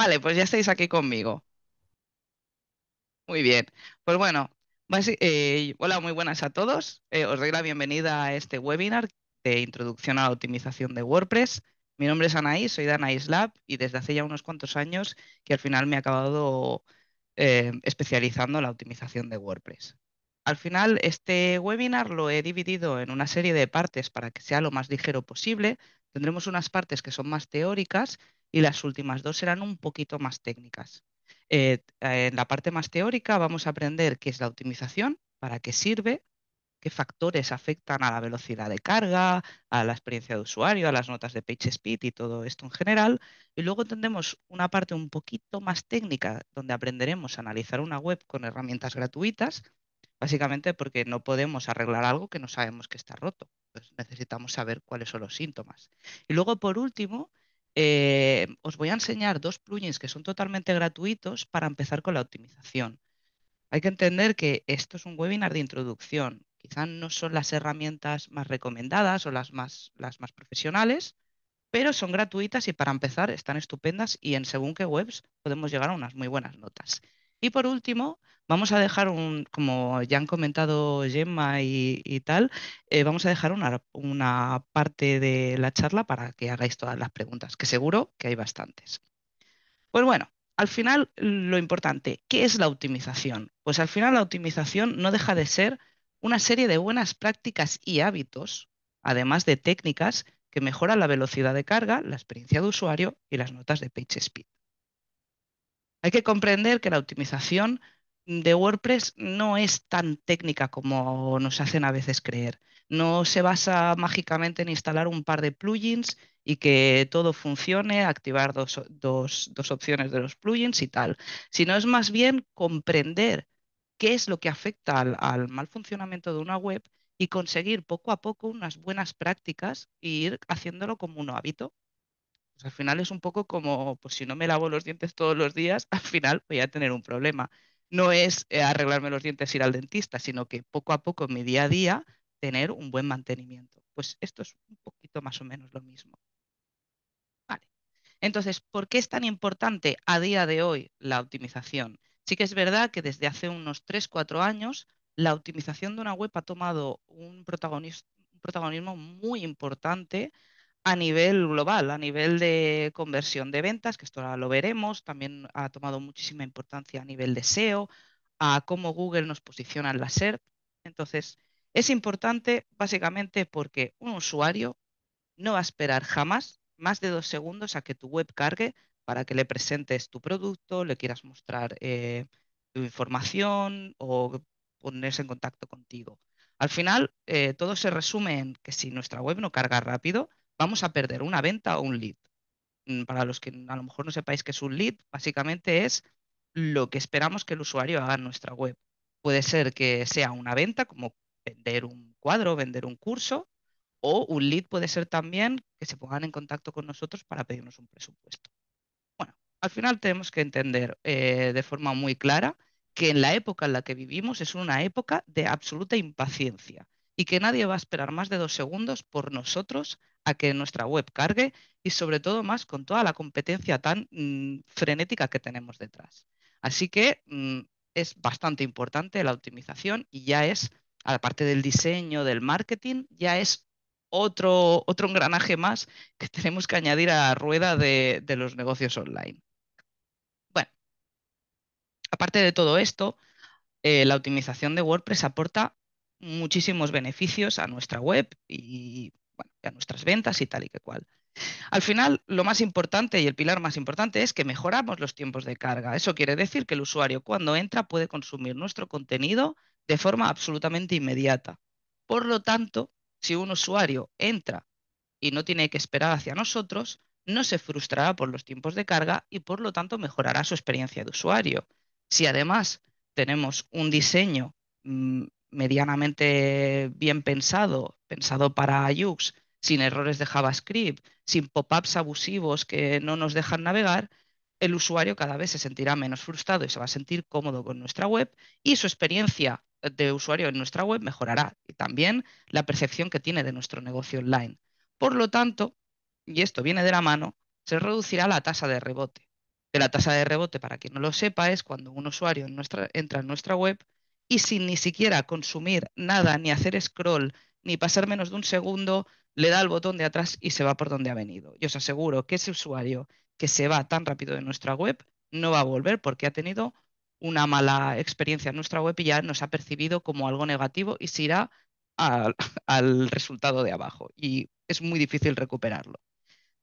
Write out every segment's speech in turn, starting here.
Vale, pues ya estáis aquí conmigo. Muy bien. Pues bueno, eh, hola, muy buenas a todos. Eh, os doy la bienvenida a este webinar de introducción a la optimización de WordPress. Mi nombre es Anaís, soy de Anaís Lab y desde hace ya unos cuantos años que al final me he acabado eh, especializando en la optimización de WordPress. Al final, este webinar lo he dividido en una serie de partes para que sea lo más ligero posible. Tendremos unas partes que son más teóricas y las últimas dos serán un poquito más técnicas. Eh, en la parte más teórica vamos a aprender qué es la optimización, para qué sirve, qué factores afectan a la velocidad de carga, a la experiencia de usuario, a las notas de PageSpeed y todo esto en general. Y luego tendremos una parte un poquito más técnica donde aprenderemos a analizar una web con herramientas gratuitas, básicamente porque no podemos arreglar algo que no sabemos que está roto. necesitamos saber cuáles son los síntomas. Y luego, por último, eh, os voy a enseñar dos plugins que son totalmente gratuitos para empezar con la optimización. Hay que entender que esto es un webinar de introducción. Quizás no son las herramientas más recomendadas o las más, las más profesionales, pero son gratuitas y para empezar están estupendas y en según qué webs podemos llegar a unas muy buenas notas. Y por último, vamos a dejar un, como ya han comentado Gemma y, tal, eh, vamos a dejar una, una parte de la charla para que hagáis todas las preguntas, que seguro que hay bastantes. Pues bueno, al final lo importante, ¿qué es la optimización? Pues al final la optimización no deja de ser una serie de buenas prácticas y hábitos, además de técnicas que mejoran la velocidad de carga, la experiencia de usuario y las notas de PageSpeed. Hay que comprender que la optimización de WordPress no es tan técnica como nos hacen a veces creer. No se basa mágicamente en instalar un par de plugins y que todo funcione, activar dos, opciones de los plugins y tal, sino es más bien comprender qué es lo que afecta al, al mal funcionamiento de una web y conseguir poco a poco unas buenas prácticas e ir haciéndolo como un hábito. Pues, al final es un poco como, pues si no me lavo los dientes todos los días, al final voy a tener un problema. No es eh, arreglarme los dientes, ir al dentista, sino que poco a poco en mi día a día tener un buen mantenimiento. Pues esto es un poquito más o menos lo mismo. Vale. Entonces, ¿por qué es tan importante a día de hoy la optimización? Sí que es verdad que desde hace unos 3-4 años la optimización de una web ha tomado un protagonismo muy importante a nivel global, a nivel de conversión de ventas, que esto ahora lo veremos, también ha tomado muchísima importancia a nivel de SEO, a cómo Google nos posiciona en la SERP. Entonces, es importante básicamente porque un usuario no va a esperar jamás más de dos segundos a que tu web cargue para que le presentes tu producto, le quieras mostrar eh, tu información o ponerse en contacto contigo. Al final, eh, todo se resume en que si nuestra web no carga rápido, vamos a perder una venta o un lead. Mm, para los que a lo mejor no sepáis qué es un lead, básicamente es lo que esperamos que el usuario haga en nuestra web. Puede ser que sea una venta, como vender un cuadro, vender un curso, o un lead puede ser también que se pongan en contacto con nosotros para pedirnos un presupuesto. Bueno, al final tenemos que entender eh, de forma muy clara que en la época en la que vivimos es una época de absoluta impaciencia y que nadie va a esperar más de dos segundos por nosotros a que nuestra web cargue y sobre todo más con toda la competencia tan mm, frenética que tenemos detrás. Así que mm, es bastante importante la optimización y ya es, aparte del diseño, del marketing, ya es otro, otro engranaje más que tenemos que añadir a la rueda de, los negocios online. Bueno, aparte de todo esto, eh, la optimización de WordPress aporta muchísimos beneficios a nuestra web y a nuestras ventas y tal y que cual. Al final, lo más importante y el pilar más importante es que mejoramos los tiempos de carga. Eso quiere decir que el usuario cuando entra puede consumir nuestro contenido de forma absolutamente inmediata. Por lo tanto, si un usuario entra y no tiene que esperar hacia nosotros, no se frustrará por los tiempos de carga y por lo tanto mejorará su experiencia de usuario. Si además tenemos un diseño mm, medianamente bien pensado, pensado para Ayux, sin errores de JavaScript, sin pop-ups abusivos que no nos dejan navegar, el usuario cada vez se sentirá menos frustrado y se va a sentir cómodo con nuestra web y su experiencia de usuario en nuestra web mejorará y también la percepción que tiene de nuestro negocio online. Por lo tanto, y esto viene de la mano, se reducirá la tasa de rebote. la tasa de rebote, para quien no lo sepa, es cuando un usuario entra en nuestra web y sin ni siquiera consumir nada, ni hacer scroll, ni pasar menos de un segundo, le da el botón de atrás y se va por donde ha venido. Y os aseguro que ese usuario que se va tan rápido de nuestra web no va a volver porque ha tenido una mala experiencia en nuestra web y ya nos ha percibido como algo negativo y se irá al resultado de abajo. Y es muy difícil recuperarlo.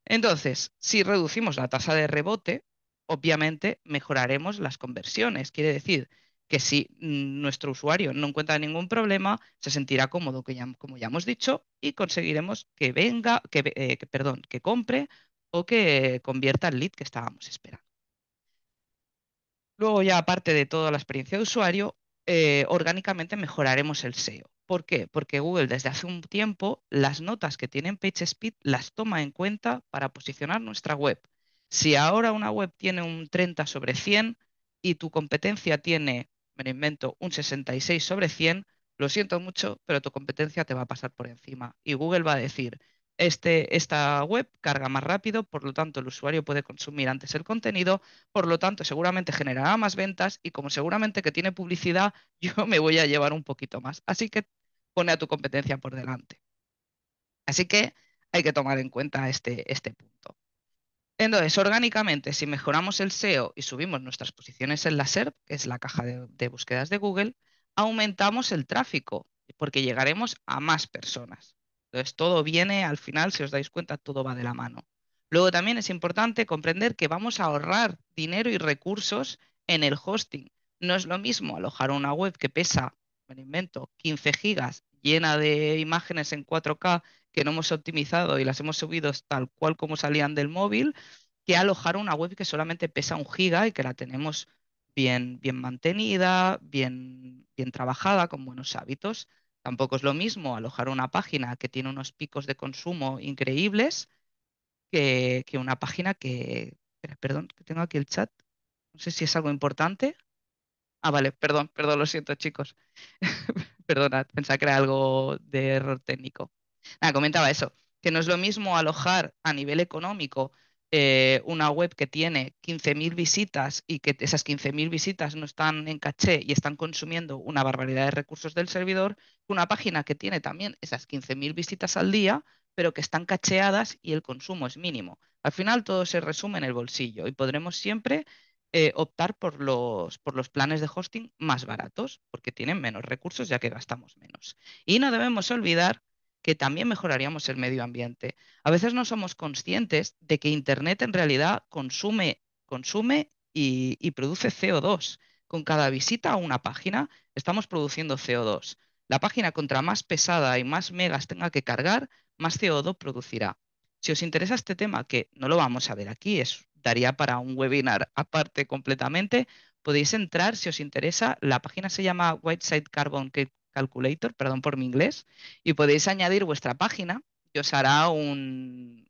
Entonces, si reducimos la tasa de rebote, obviamente mejoraremos las conversiones. Quiere decir que si nuestro usuario no encuentra ningún problema, se sentirá cómodo, que ya, como ya hemos dicho, y conseguiremos que venga, eh, que, perdón, que compre o que convierta el lead que estábamos esperando. Luego ya aparte de toda la experiencia de usuario, eh, orgánicamente mejoraremos el SEO. ¿Por qué? Porque Google desde hace un tiempo las notas que tienen PageSpeed las toma en cuenta para posicionar nuestra web. Si ahora una web tiene un 30 sobre 100 y tu competencia tiene me lo invento, un 66 sobre 100, lo siento mucho, pero tu competencia te va a pasar por encima. Y Google va a decir, este, esta web carga más rápido, por lo tanto el usuario puede consumir antes el contenido, por lo tanto seguramente generará más ventas y como seguramente que tiene publicidad, yo me voy a llevar un poquito más. Así que pone a tu competencia por delante. Así que hay que tomar en cuenta este, este punto. Entonces, orgánicamente, si mejoramos el SEO y subimos nuestras posiciones en la SERP, que es la caja de, búsquedas de Google, aumentamos el tráfico porque llegaremos a más personas. Entonces, todo viene al final, si os dais cuenta, todo va de la mano. Luego también es importante comprender que vamos a ahorrar dinero y recursos en el hosting. No es lo mismo alojar una web que pesa, me invento, 15 gigas llena de imágenes en 4K que no hemos optimizado y las hemos subido tal cual como salían del móvil, que alojar una web que solamente pesa un giga y que la tenemos bien, bien mantenida, bien, bien trabajada, con buenos hábitos. Tampoco es lo mismo alojar una página que tiene unos picos de consumo increíbles que, una página que... perdón, que tengo aquí el chat. No sé si es algo importante. Ah, vale, perdón, perdón, lo siento, chicos. Perdona, pensaba que era algo de error técnico comentaba eso, que no es lo mismo alojar a nivel económico eh, una web que tiene 15.000 visitas y que esas 15.000 visitas no están en caché y están consumiendo una barbaridad de recursos del servidor, que una página que tiene también esas 15.000 visitas al día, pero que están cacheadas y el consumo es mínimo. Al final todo se resume en el bolsillo y podremos siempre eh, optar por los, por los planes de hosting más baratos, porque tienen menos recursos ya que gastamos menos. Y no debemos olvidar que también mejoraríamos el medio ambiente. A veces no somos conscientes de que Internet en realidad consume, consume y, produce CO2. Con cada visita a una página estamos produciendo CO2. La página contra más pesada y más megas tenga que cargar, más CO2 producirá. Si os interesa este tema, que no lo vamos a ver aquí, es, daría para un webinar aparte completamente, podéis entrar si os interesa. La página se llama Whiteside Carbon Calculator, perdón por mi inglés, y podéis añadir vuestra página y os hará un,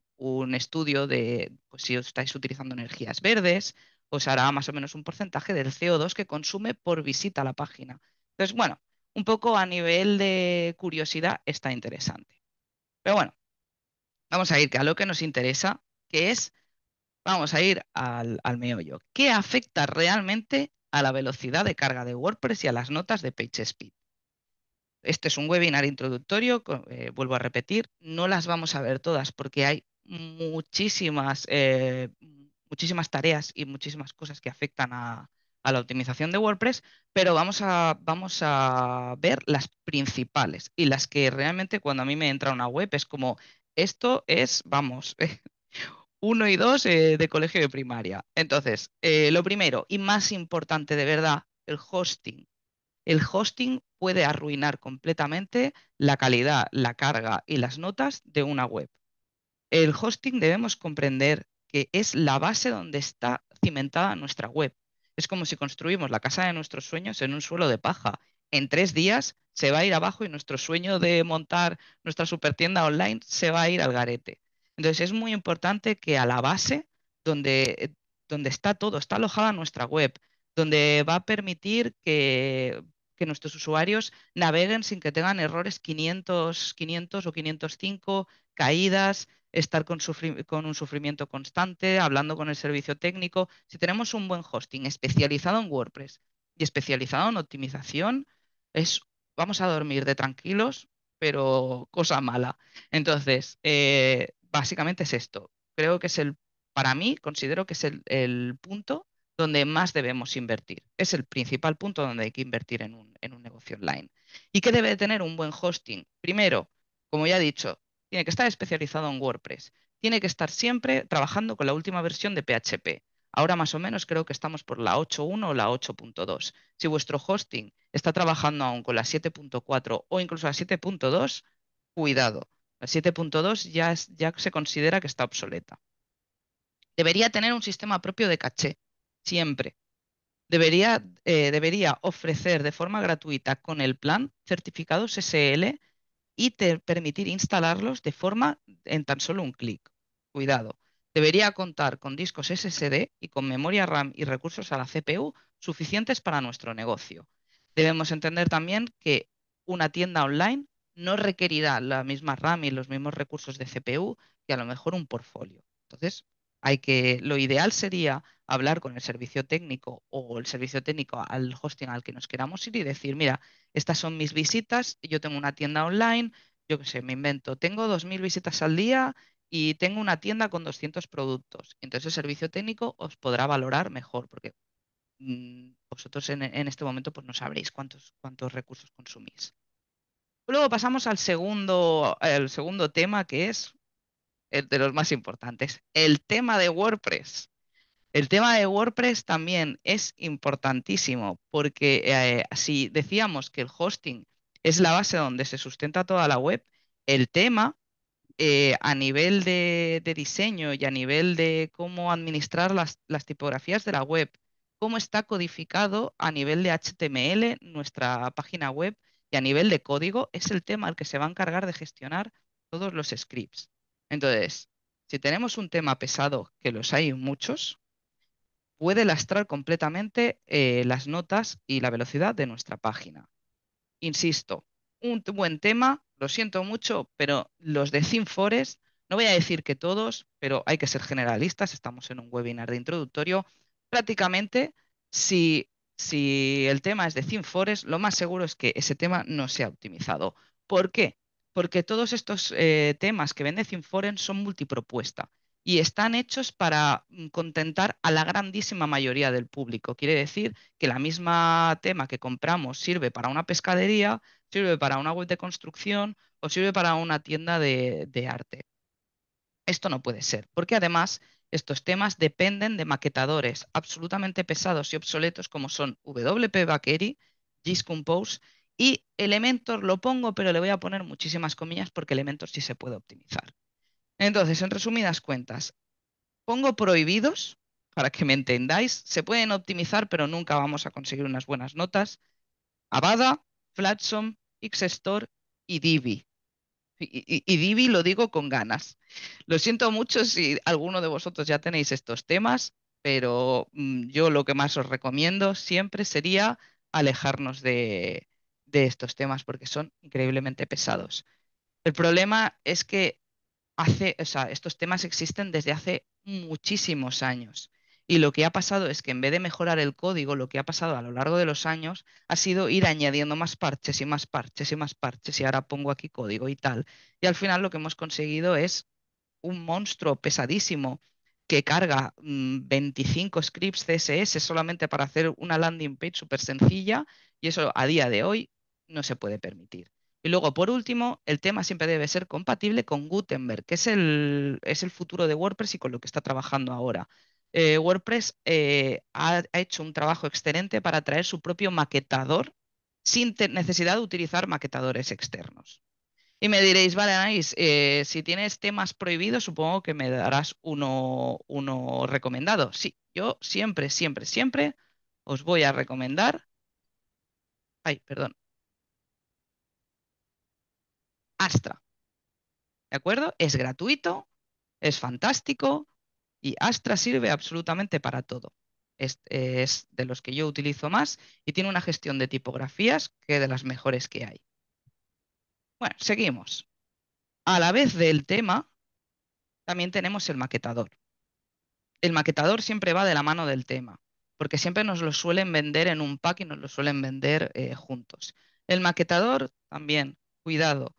estudio de pues, si os estáis utilizando energías verdes, os hará más o menos un porcentaje del CO2 que consume por visita a la página. Entonces, bueno, un poco a nivel de curiosidad está interesante. Pero bueno, vamos a ir a lo que nos interesa, que es, vamos a ir al, al meollo. ¿Qué afecta realmente a la velocidad de carga de WordPress y a las notas de PageSpeed? Este es un webinar introductorio, eh, vuelvo a repetir, no las vamos a ver todas porque hay muchísimas, eh, muchísimas tareas y muchísimas cosas que afectan a, la optimización de WordPress, pero vamos a, vamos a ver las principales y las que realmente cuando a mí me entra una web es como, esto es, vamos, uno y dos eh, de colegio de primaria. Entonces, lo primero y más importante de verdad, el hosting el hosting puede arruinar completamente la calidad, la carga y las notas de una web. El hosting debemos comprender que es la base donde está cimentada nuestra web. Es como si construimos la casa de nuestros sueños en un suelo de paja. En tres días se va a ir abajo y nuestro sueño de montar nuestra supertienda online se va a ir al garete. Entonces es muy importante que a la base, donde, donde está todo, está alojada nuestra web, donde va a permitir que que nuestros usuarios naveguen sin que tengan errores 500, 500 o 505, caídas, estar con, un sufrimiento constante, hablando con el servicio técnico. Si tenemos un buen hosting especializado en WordPress y especializado en optimización, es, vamos a dormir de tranquilos, pero cosa mala. Entonces, eh, básicamente es esto. Creo que es el, para mí, considero que es el, el punto donde más debemos invertir. Es el principal punto donde hay que invertir en un, negocio online. ¿Y qué debe tener un buen hosting? Primero, como ya he dicho, tiene que estar especializado en WordPress. Tiene que estar siempre trabajando con la última versión de PHP. Ahora más o menos creo que estamos por la 8.1 o la 8.2. Si vuestro hosting está trabajando aún con la 7.4 o incluso la 7.2, cuidado. La 7.2 ya, ya se considera que está obsoleta. Debería tener un sistema propio de caché siempre. Debería, eh, debería ofrecer de forma gratuita con el plan certificados SL y te permitir instalarlos de forma en tan solo un clic. Cuidado. Debería contar con discos SSD y con memoria RAM y recursos a la CPU suficientes para nuestro negocio. Debemos entender también que una tienda online no requerirá la misma RAM y los mismos recursos de CPU que a lo mejor un portfolio. Entonces, que, lo ideal sería hablar con el servicio técnico o el servicio técnico al hosting al que nos queramos ir y decir, mira, estas son mis visitas, yo tengo una tienda online, yo qué sé, me invento, tengo 2.000 visitas al día y tengo una tienda con 200 productos. Entonces el servicio técnico os podrá valorar mejor porque mm, vosotros en, este momento pues no sabréis cuántos, cuántos recursos consumís. Luego pasamos al segundo, segundo tema que es de los más importantes. El tema de WordPress. El tema de WordPress también es importantísimo porque eh, si decíamos que el hosting es la base donde se sustenta toda la web, el tema eh, a nivel de, diseño y a nivel de cómo administrar las, tipografías de la web, cómo está codificado a nivel de HTML nuestra página web y a nivel de código, es el tema al que se va a encargar de gestionar todos los scripts. Entonces, si tenemos un tema pesado, que los hay muchos, puede lastrar completamente eh, las notas y la velocidad de nuestra página. Insisto, un buen tema, lo siento mucho, pero los de ThinForest, no voy a decir que todos, pero hay que ser generalistas, estamos en un webinar de introductorio, prácticamente si, el tema es de ThinForest, lo más seguro es que ese tema no sea optimizado. ¿Por qué? porque todos estos eh, temas que vende Zinforen son multipropuesta y están hechos para mm, contentar a la grandísima mayoría del público. Quiere decir que la misma tema que compramos sirve para una pescadería, sirve para una web de construcción o sirve para una tienda de, arte. Esto no puede ser, porque además estos temas dependen de maquetadores absolutamente pesados y obsoletos como son WP Bakery, Compose y Elementor lo pongo, pero le voy a poner muchísimas comillas porque Elementor sí se puede optimizar. Entonces, en resumidas cuentas, pongo prohibidos para que me entendáis. Se pueden optimizar, pero nunca vamos a conseguir unas buenas notas. Avada, Flatsom, Xstore y Divi. y, Divi lo digo con ganas. Lo siento mucho si alguno de vosotros ya tenéis estos temas, pero mm, yo lo que más os recomiendo siempre sería alejarnos de, estos temas porque son increíblemente pesados. El problema es que hace, o sea, estos temas existen desde hace muchísimos años. Y lo que ha pasado es que en vez de mejorar el código, lo que ha pasado a lo largo de los años ha sido ir añadiendo más parches y más parches y más parches y ahora pongo aquí código y tal. Y al final lo que hemos conseguido es un monstruo pesadísimo que carga 25 mm, scripts CSS solamente para hacer una landing page súper sencilla y eso a día de hoy no se puede permitir. Y luego, por último, el tema siempre debe ser compatible con Gutenberg, que es el, es el futuro de WordPress y con lo que está trabajando ahora. Eh, WordPress eh, ha, hecho un trabajo excelente para traer su propio maquetador sin necesidad de utilizar maquetadores externos. Y me diréis, vale, Anais, eh, si tienes temas prohibidos, supongo que me darás uno, uno recomendado. Sí, yo siempre, siempre, siempre os voy a recomendar. Ay, perdón, Astra. ¿De acuerdo? Es gratuito, es fantástico y Astra sirve absolutamente para todo. Es, de los que yo utilizo más y tiene una gestión de tipografías que de las mejores que hay. Bueno, seguimos. A la vez del tema, también tenemos el maquetador. El maquetador siempre va de la mano del tema, porque siempre nos lo suelen vender en un pack y nos lo suelen vender eh, juntos. El maquetador también, cuidado,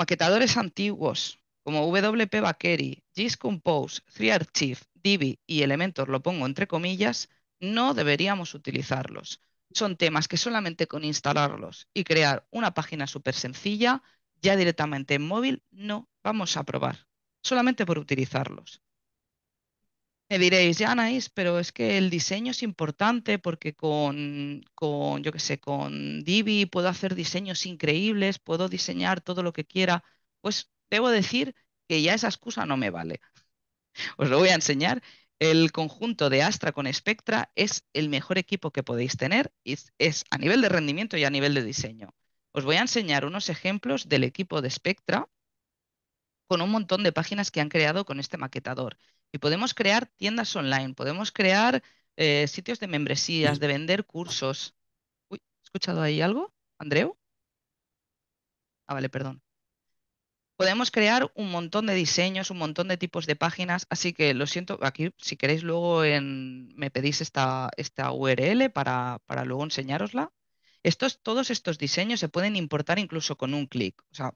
Maquetadores antiguos como WP Bakery, GIS Compose, Archive, Divi y Elementor, lo pongo entre comillas, no deberíamos utilizarlos. Son temas que solamente con instalarlos y crear una página súper sencilla, ya directamente en móvil, no vamos a probar, solamente por utilizarlos diréis, ya Anaís, pero es que el diseño es importante porque con, con yo qué sé, con Divi puedo hacer diseños increíbles, puedo diseñar todo lo que quiera. Pues debo decir que ya esa excusa no me vale. Os lo voy a enseñar. El conjunto de Astra con Spectra es el mejor equipo que podéis tener, y es a nivel de rendimiento y a nivel de diseño. Os voy a enseñar unos ejemplos del equipo de Spectra con un montón de páginas que han creado con este maquetador. Y podemos crear tiendas online, podemos crear eh, sitios de membresías, de vender cursos. Uy, escuchado ahí algo, Andreu? Ah, vale, perdón. Podemos crear un montón de diseños, un montón de tipos de páginas, así que lo siento, aquí si queréis luego en, me pedís esta, esta URL para, luego enseñárosla. Estos, todos estos diseños se pueden importar incluso con un clic, o sea,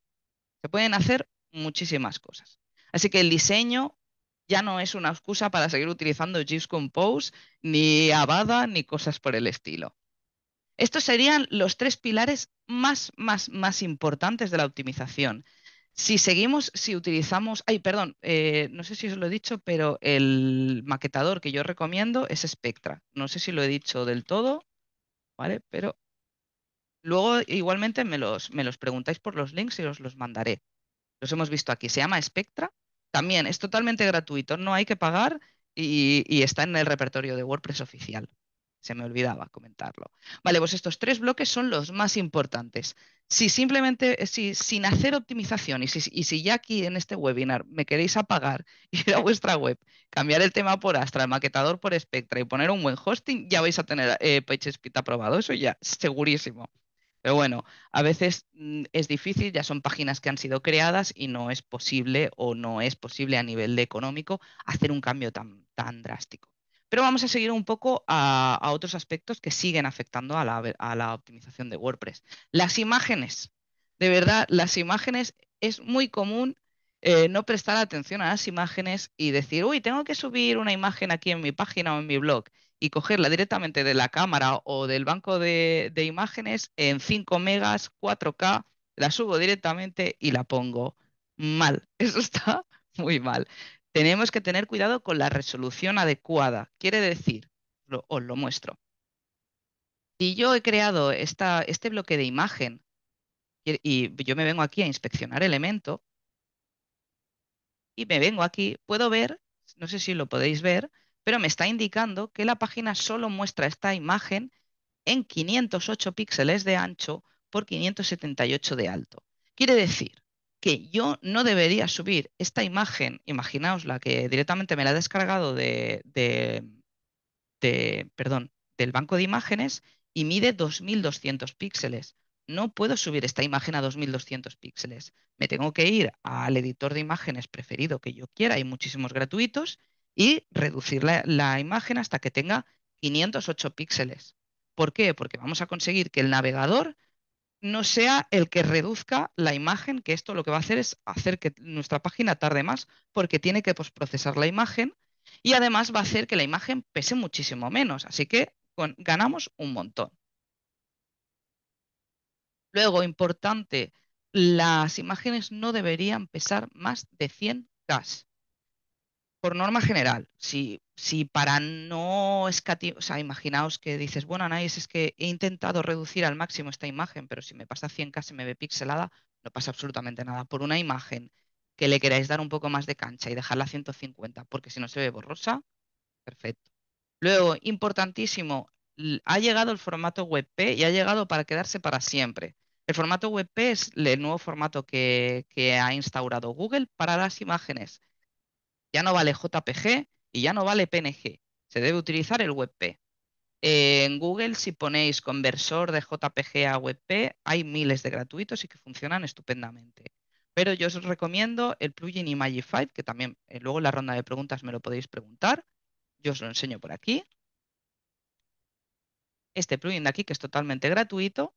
se pueden hacer muchísimas cosas. Así que el diseño ya no es una excusa para seguir utilizando GIS Compose, ni Avada, ni cosas por el estilo. Estos serían los tres pilares más, más, más importantes de la optimización. Si seguimos, si utilizamos, ay, perdón, eh, no sé si os lo he dicho, pero el maquetador que yo recomiendo es Spectra. No sé si lo he dicho del todo, ¿vale? Pero luego igualmente me los, me los preguntáis por los links y os los mandaré. Los hemos visto aquí. Se llama Spectra también es totalmente gratuito, no hay que pagar y, está en el repertorio de WordPress oficial. Se me olvidaba comentarlo. Vale, pues estos tres bloques son los más importantes. Si simplemente, si, sin hacer optimización y si, ya aquí en este webinar me queréis apagar, ir a vuestra web, cambiar el tema por Astra, el maquetador por Spectra y poner un buen hosting, ya vais a tener eh, PageSpeed aprobado. Eso ya, segurísimo. Pero bueno, a veces mm, es difícil, ya son páginas que han sido creadas y no es posible o no es posible a nivel de económico hacer un cambio tan, drástico. Pero vamos a seguir un poco a, otros aspectos que siguen afectando a la, optimización de WordPress. Las imágenes. De verdad, las imágenes es muy común eh, no prestar atención a las imágenes y decir, uy, tengo que subir una imagen aquí en mi página o en mi blog y cogerla directamente de la cámara o del banco de, imágenes en 5 megas, 4K, la subo directamente y la pongo. Mal, eso está muy mal. Tenemos que tener cuidado con la resolución adecuada. Quiere decir, os lo muestro. Si yo he creado esta, este bloque de imagen y yo me vengo aquí a inspeccionar elemento y me vengo aquí, puedo ver, no sé si lo podéis ver, pero me está indicando que la página solo muestra esta imagen en 508 píxeles de ancho por 578 de alto. Quiere decir que yo no debería subir esta imagen, imaginaos la que directamente me la ha descargado de, de, perdón, del banco de imágenes y mide 2200 píxeles. No puedo subir esta imagen a 2200 píxeles. Me tengo que ir al editor de imágenes preferido que yo quiera, hay muchísimos gratuitos, y reducir la, imagen hasta que tenga 508 píxeles. ¿Por qué? Porque vamos a conseguir que el navegador no sea el que reduzca la imagen, que esto lo que va a hacer es hacer que nuestra página tarde más porque tiene que procesar la imagen y además va a hacer que la imagen pese muchísimo menos. Así que ganamos un montón. Luego, importante, las imágenes no deberían pesar más de 100 K por norma general, si, si para no escatimar, imaginaos que dices, bueno, Anaís, es que he intentado reducir al máximo esta imagen, pero si me pasa 100K se me ve pixelada, no pasa absolutamente nada. Por una imagen que le queráis dar un poco más de cancha y dejarla a 150, porque si no se ve borrosa, perfecto. Luego, importantísimo, ha llegado el formato WebP y ha llegado para quedarse para siempre. El formato WebP es el nuevo formato que, que ha instaurado Google para las imágenes ya no vale JPG y ya no vale PNG. Se debe utilizar el WebP. Eh, en Google, si ponéis conversor de JPG a WebP, hay miles de gratuitos y que funcionan estupendamente. Pero yo os recomiendo el plugin Imagify, que también eh, luego en la ronda de preguntas me lo podéis preguntar. Yo os lo enseño por aquí. Este plugin de aquí, que es totalmente gratuito,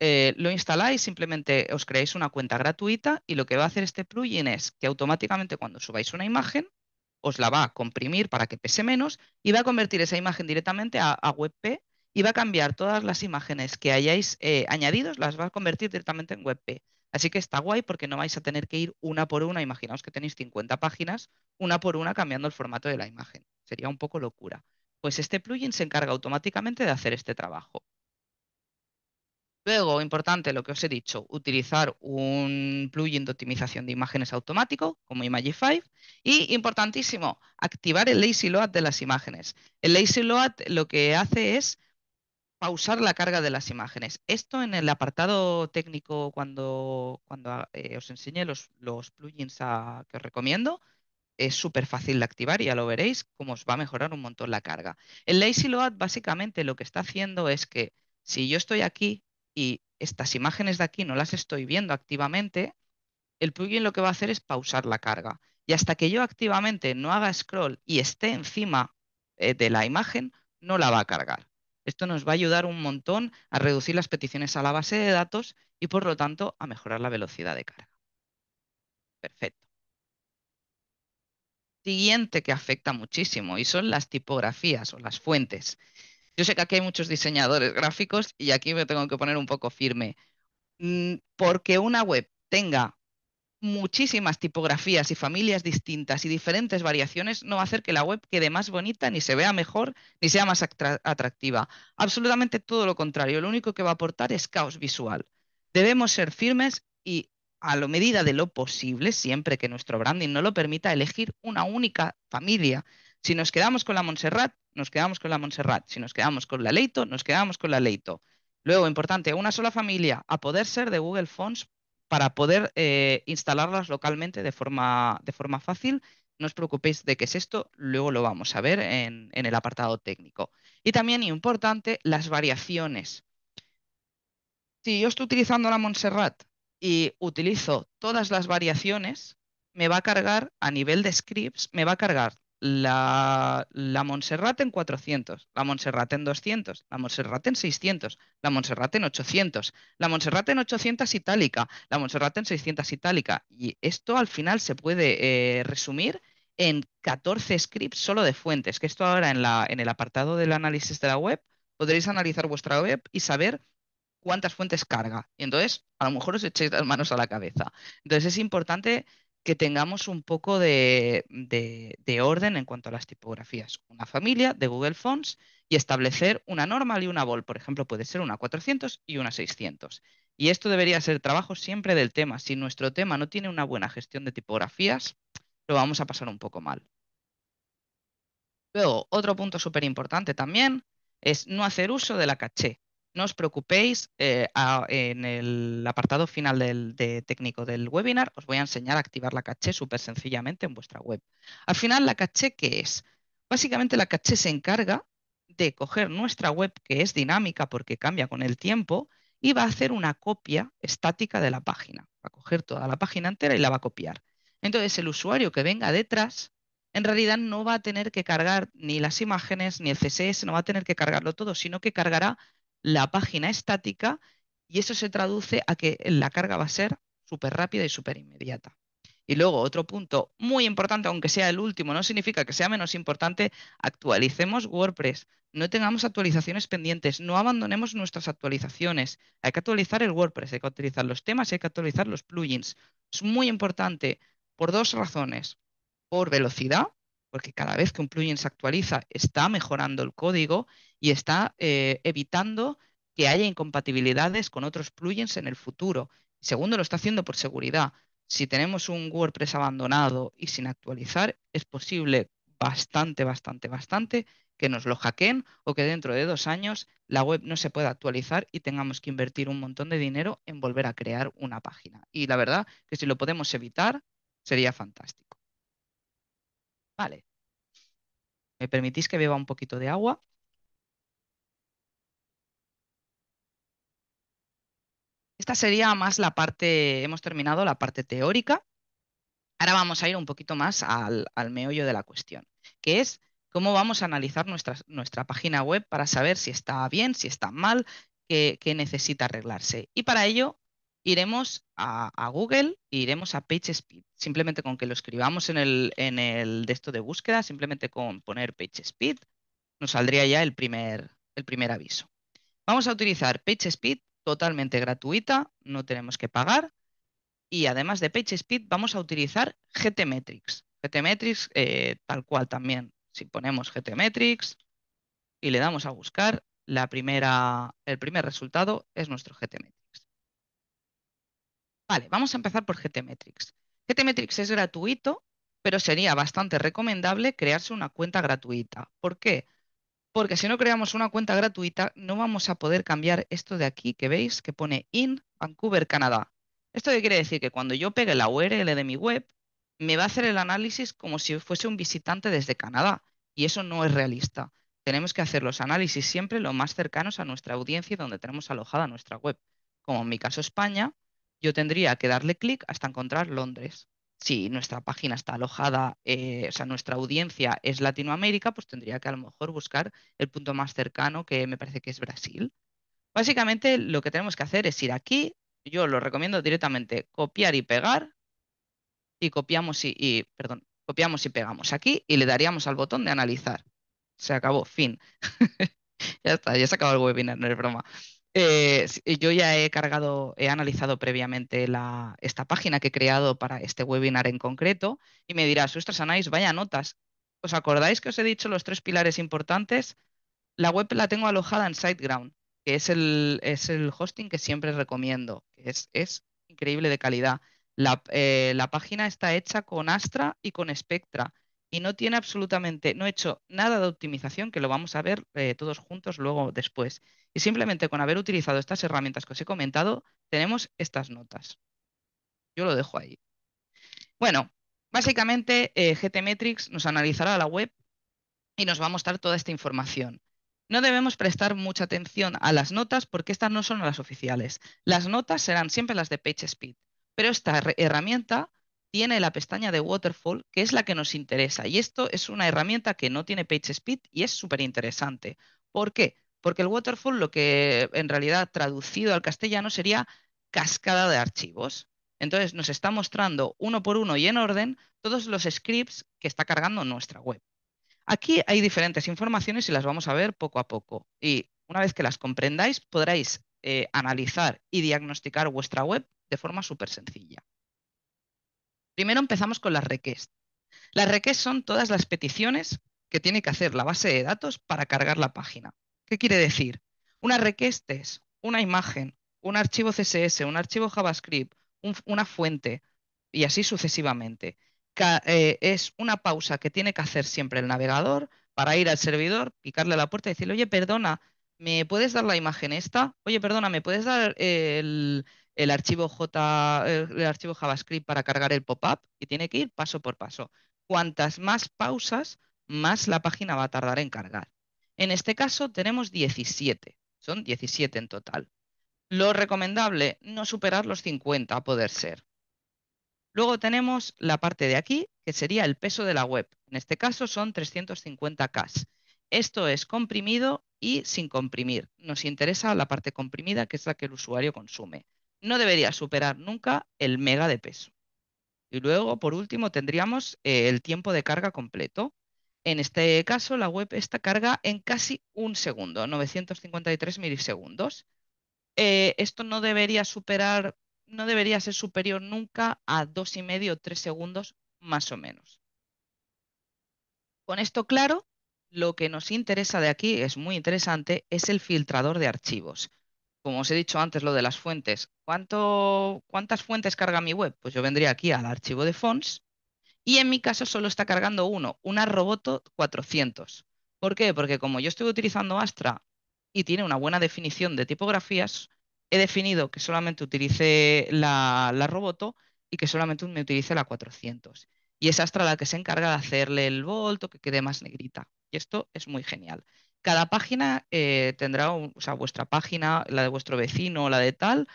eh, lo instaláis, simplemente os creáis una cuenta gratuita y lo que va a hacer este plugin es que automáticamente cuando subáis una imagen, os la va a comprimir para que pese menos y va a convertir esa imagen directamente a, WebP y va a cambiar todas las imágenes que hayáis eh, añadidos, las va a convertir directamente en WebP. Así que está guay porque no vais a tener que ir una por una. Imaginaos que tenéis 50 páginas, una por una cambiando el formato de la imagen. Sería un poco locura. Pues este plugin se encarga automáticamente de hacer este trabajo. Luego, importante lo que os he dicho, utilizar un plugin de optimización de imágenes automático como Imagify. Y importantísimo, activar el lazy load de las imágenes. El lazy load lo que hace es pausar la carga de las imágenes. Esto en el apartado técnico, cuando, cuando eh, os enseñé los, plugins que os recomiendo, es súper fácil de activar y ya lo veréis cómo os va a mejorar un montón la carga. El lazy load básicamente lo que está haciendo es que si yo estoy aquí y estas imágenes de aquí no las estoy viendo activamente, el plugin lo que va a hacer es pausar la carga. Y hasta que yo activamente no haga scroll y esté encima eh, de la imagen, no la va a cargar. Esto nos va a ayudar un montón a reducir las peticiones a la base de datos y por lo tanto a mejorar la velocidad de carga. Perfecto. Siguiente que afecta muchísimo y son las tipografías o las fuentes. Yo sé que aquí hay muchos diseñadores gráficos y aquí me tengo que poner un poco firme. Mm, porque una web tenga muchísimas tipografías y familias distintas y diferentes variaciones no va a hacer que la web quede más bonita, ni se vea mejor, ni sea más atractiva. Absolutamente todo lo contrario. Lo único que va a aportar es caos visual. Debemos ser firmes y a la medida de lo posible, siempre que nuestro branding no lo permita, elegir una única familia. Si nos quedamos con la Montserrat, nos quedamos con la Montserrat. Si nos quedamos con la Leito, nos quedamos con la Leito. Luego, importante, una sola familia, a poder ser de Google Fonts para poder eh, instalarlas localmente de forma, de forma fácil. No os preocupéis de qué es esto, luego lo vamos a ver en, en el apartado técnico. Y también importante, las variaciones. Si yo estoy utilizando la Montserrat y utilizo todas las variaciones, me va a cargar a nivel de scripts, me va a cargar la, la Montserrat en 400, la Montserrat en 200, la Montserrat en 600, la Montserrat en 800, la Montserrat en 800 itálica, la Montserrat en 600 itálica. Y esto al final se puede eh, resumir en 14 scripts solo de fuentes, que esto ahora en, la, en el apartado del análisis de la web podréis analizar vuestra web y saber cuántas fuentes carga. Y entonces, a lo mejor os echéis las manos a la cabeza. Entonces, es importante que tengamos un poco de, orden en cuanto a las tipografías. Una familia de Google Fonts y establecer una normal y una bol. Por ejemplo, puede ser una 400 y una 600. Y esto debería ser trabajo siempre del tema. Si nuestro tema no tiene una buena gestión de tipografías, lo vamos a pasar un poco mal. Luego, otro punto súper importante también es no hacer uso de la caché. No os preocupéis, eh, en el apartado final del, de técnico del webinar os voy a enseñar a activar la caché súper sencillamente en vuestra web. Al final, ¿la caché qué es? Básicamente la caché se encarga de coger nuestra web, que es dinámica porque cambia con el tiempo, y va a hacer una copia estática de la página. Va a coger toda la página entera y la va a copiar. Entonces el usuario que venga detrás, en realidad no va a tener que cargar ni las imágenes, ni el CSS, no va a tener que cargarlo todo, sino que cargará la página estática y eso se traduce a que la carga va a ser súper rápida y súper inmediata. Y luego otro punto muy importante, aunque sea el último, no significa que sea menos importante, actualicemos WordPress, no tengamos actualizaciones pendientes, no abandonemos nuestras actualizaciones. Hay que actualizar el WordPress, hay que actualizar los temas, hay que actualizar los plugins. Es muy importante por dos razones. Por velocidad, porque cada vez que un plugin se actualiza está mejorando el código y está eh, evitando que haya incompatibilidades con otros plugins en el futuro. Segundo, lo está haciendo por seguridad. Si tenemos un WordPress abandonado y sin actualizar, es posible bastante, bastante, bastante que nos lo hackeen o que dentro de dos años la web no se pueda actualizar y tengamos que invertir un montón de dinero en volver a crear una página. Y la verdad que si lo podemos evitar, sería fantástico. Vale. ¿Me permitís que beba un poquito de agua? Esta sería más la parte, hemos terminado la parte teórica. Ahora vamos a ir un poquito más al, meollo de la cuestión, que es cómo vamos a analizar nuestra, nuestra página web para saber si está bien, si está mal, qué, necesita arreglarse. Y para ello iremos a, Google e iremos a PageSpeed. Simplemente con que lo escribamos en el, en de de búsqueda, simplemente con poner PageSpeed, nos saldría ya el primer, el primer aviso. Vamos a utilizar PageSpeed totalmente gratuita, no tenemos que pagar. Y además de PageSpeed vamos a utilizar GTmetrix. GTmetrix eh, tal cual también. Si ponemos GTmetrix y le damos a buscar, la primera, el primer resultado es nuestro GTmetrix. Vale, vamos a empezar por GTmetrix. GTmetrix es gratuito, pero sería bastante recomendable crearse una cuenta gratuita. ¿Por qué? porque si no creamos una cuenta gratuita, no vamos a poder cambiar esto de aquí que veis que pone in Vancouver, Canadá. ¿Esto quiere decir? Que cuando yo pegue la URL de mi web, me va a hacer el análisis como si fuese un visitante desde Canadá, y eso no es realista. Tenemos que hacer los análisis siempre lo más cercanos a nuestra audiencia y donde tenemos alojada nuestra web. Como en mi caso España, yo tendría que darle clic hasta encontrar Londres si nuestra página está alojada, eh, o sea, nuestra audiencia es Latinoamérica, pues tendría que a lo mejor buscar el punto más cercano, que me parece que es Brasil. Básicamente lo que tenemos que hacer es ir aquí, yo lo recomiendo directamente, copiar y pegar, y copiamos y, perdón, copiamos y pegamos aquí y le daríamos al botón de analizar. Se acabó, fin. ya está, ya se acabó el webinar, no es broma. Eh, yo ya he cargado, he analizado previamente esta página que he creado para este webinar en concreto y me dirás, ostras, Anais, vaya notas. ¿Os acordáis que os he dicho los tres pilares importantes? La web la tengo alojada en SiteGround, que es el, hosting que siempre recomiendo, que es, increíble de calidad. Eh, la página está hecha con Astra y con Spectra y no tiene absolutamente, no he hecho nada de optimización, que lo vamos a ver eh, todos juntos luego después. Y simplemente con haber utilizado estas herramientas que os he comentado, tenemos estas notas. Yo lo dejo ahí. Bueno, básicamente eh, GTmetrix nos analizará la web y nos va a mostrar toda esta información. No debemos prestar mucha atención a las notas porque estas no son las oficiales. Las notas serán siempre las de PageSpeed, pero esta herramienta tiene la pestaña de Waterfall, que es la que nos interesa. Y esto es una herramienta que no tiene PageSpeed y es súper interesante. ¿Por qué? Porque el Waterfall lo que en realidad traducido al castellano sería cascada de archivos. Entonces nos está mostrando uno por uno y en orden todos los scripts que está cargando nuestra web. Aquí hay diferentes informaciones y las vamos a ver poco a poco. Y una vez que las comprendáis, podréis eh, analizar y diagnosticar vuestra web de forma súper sencilla. Primero empezamos con las requests. Las requests son todas las peticiones que tiene que hacer la base de datos para cargar la página. ¿Qué quiere decir? Una request es una imagen, un archivo CSS, un archivo JavaScript, una fuente y así sucesivamente. Eh, es una pausa que tiene que hacer siempre el navegador para ir al servidor, picarle a la puerta y decirle, oye, perdona, ¿me puedes dar la imagen esta? Oye, perdona, ¿me puedes dar el, eh, el archivo, JavaScript para cargar el pop-up y tiene que ir paso por paso. Cuantas más pausas, más la página va a tardar en cargar. En este caso tenemos 17, son 17 en total. Lo recomendable, no superar los 50 a poder ser. Luego tenemos la parte de aquí, que sería el peso de la web. En este caso son 350 K. Esto es comprimido y sin comprimir. Nos interesa la parte comprimida, que es la que el usuario consume no debería superar nunca el mega de peso. Y luego, por último, tendríamos eh, el tiempo de carga completo. En este caso, la web está carga en casi un segundo, 953 milisegundos. Eh, esto no debería superar, no debería ser superior nunca a dos y medio tres segundos más o menos. Con esto claro, lo que nos interesa de aquí es muy interesante, es el filtrador de archivos como os he dicho antes, lo de las fuentes. ¿Cuántas fuentes carga mi web? Pues yo vendría aquí al archivo de fonts y en mi caso solo está cargando uno, una Roboto 400. ¿Por qué? Porque como yo estoy utilizando Astra y tiene una buena definición de tipografías, he definido que solamente utilice la, la Roboto y que solamente me utilice la 400. Y es Astra la que se encarga de hacerle el volto, que quede más negrita. Y esto es muy genial. Cada página eh, tendrá, o sea, vuestra página, la de vuestro vecino, la de tal,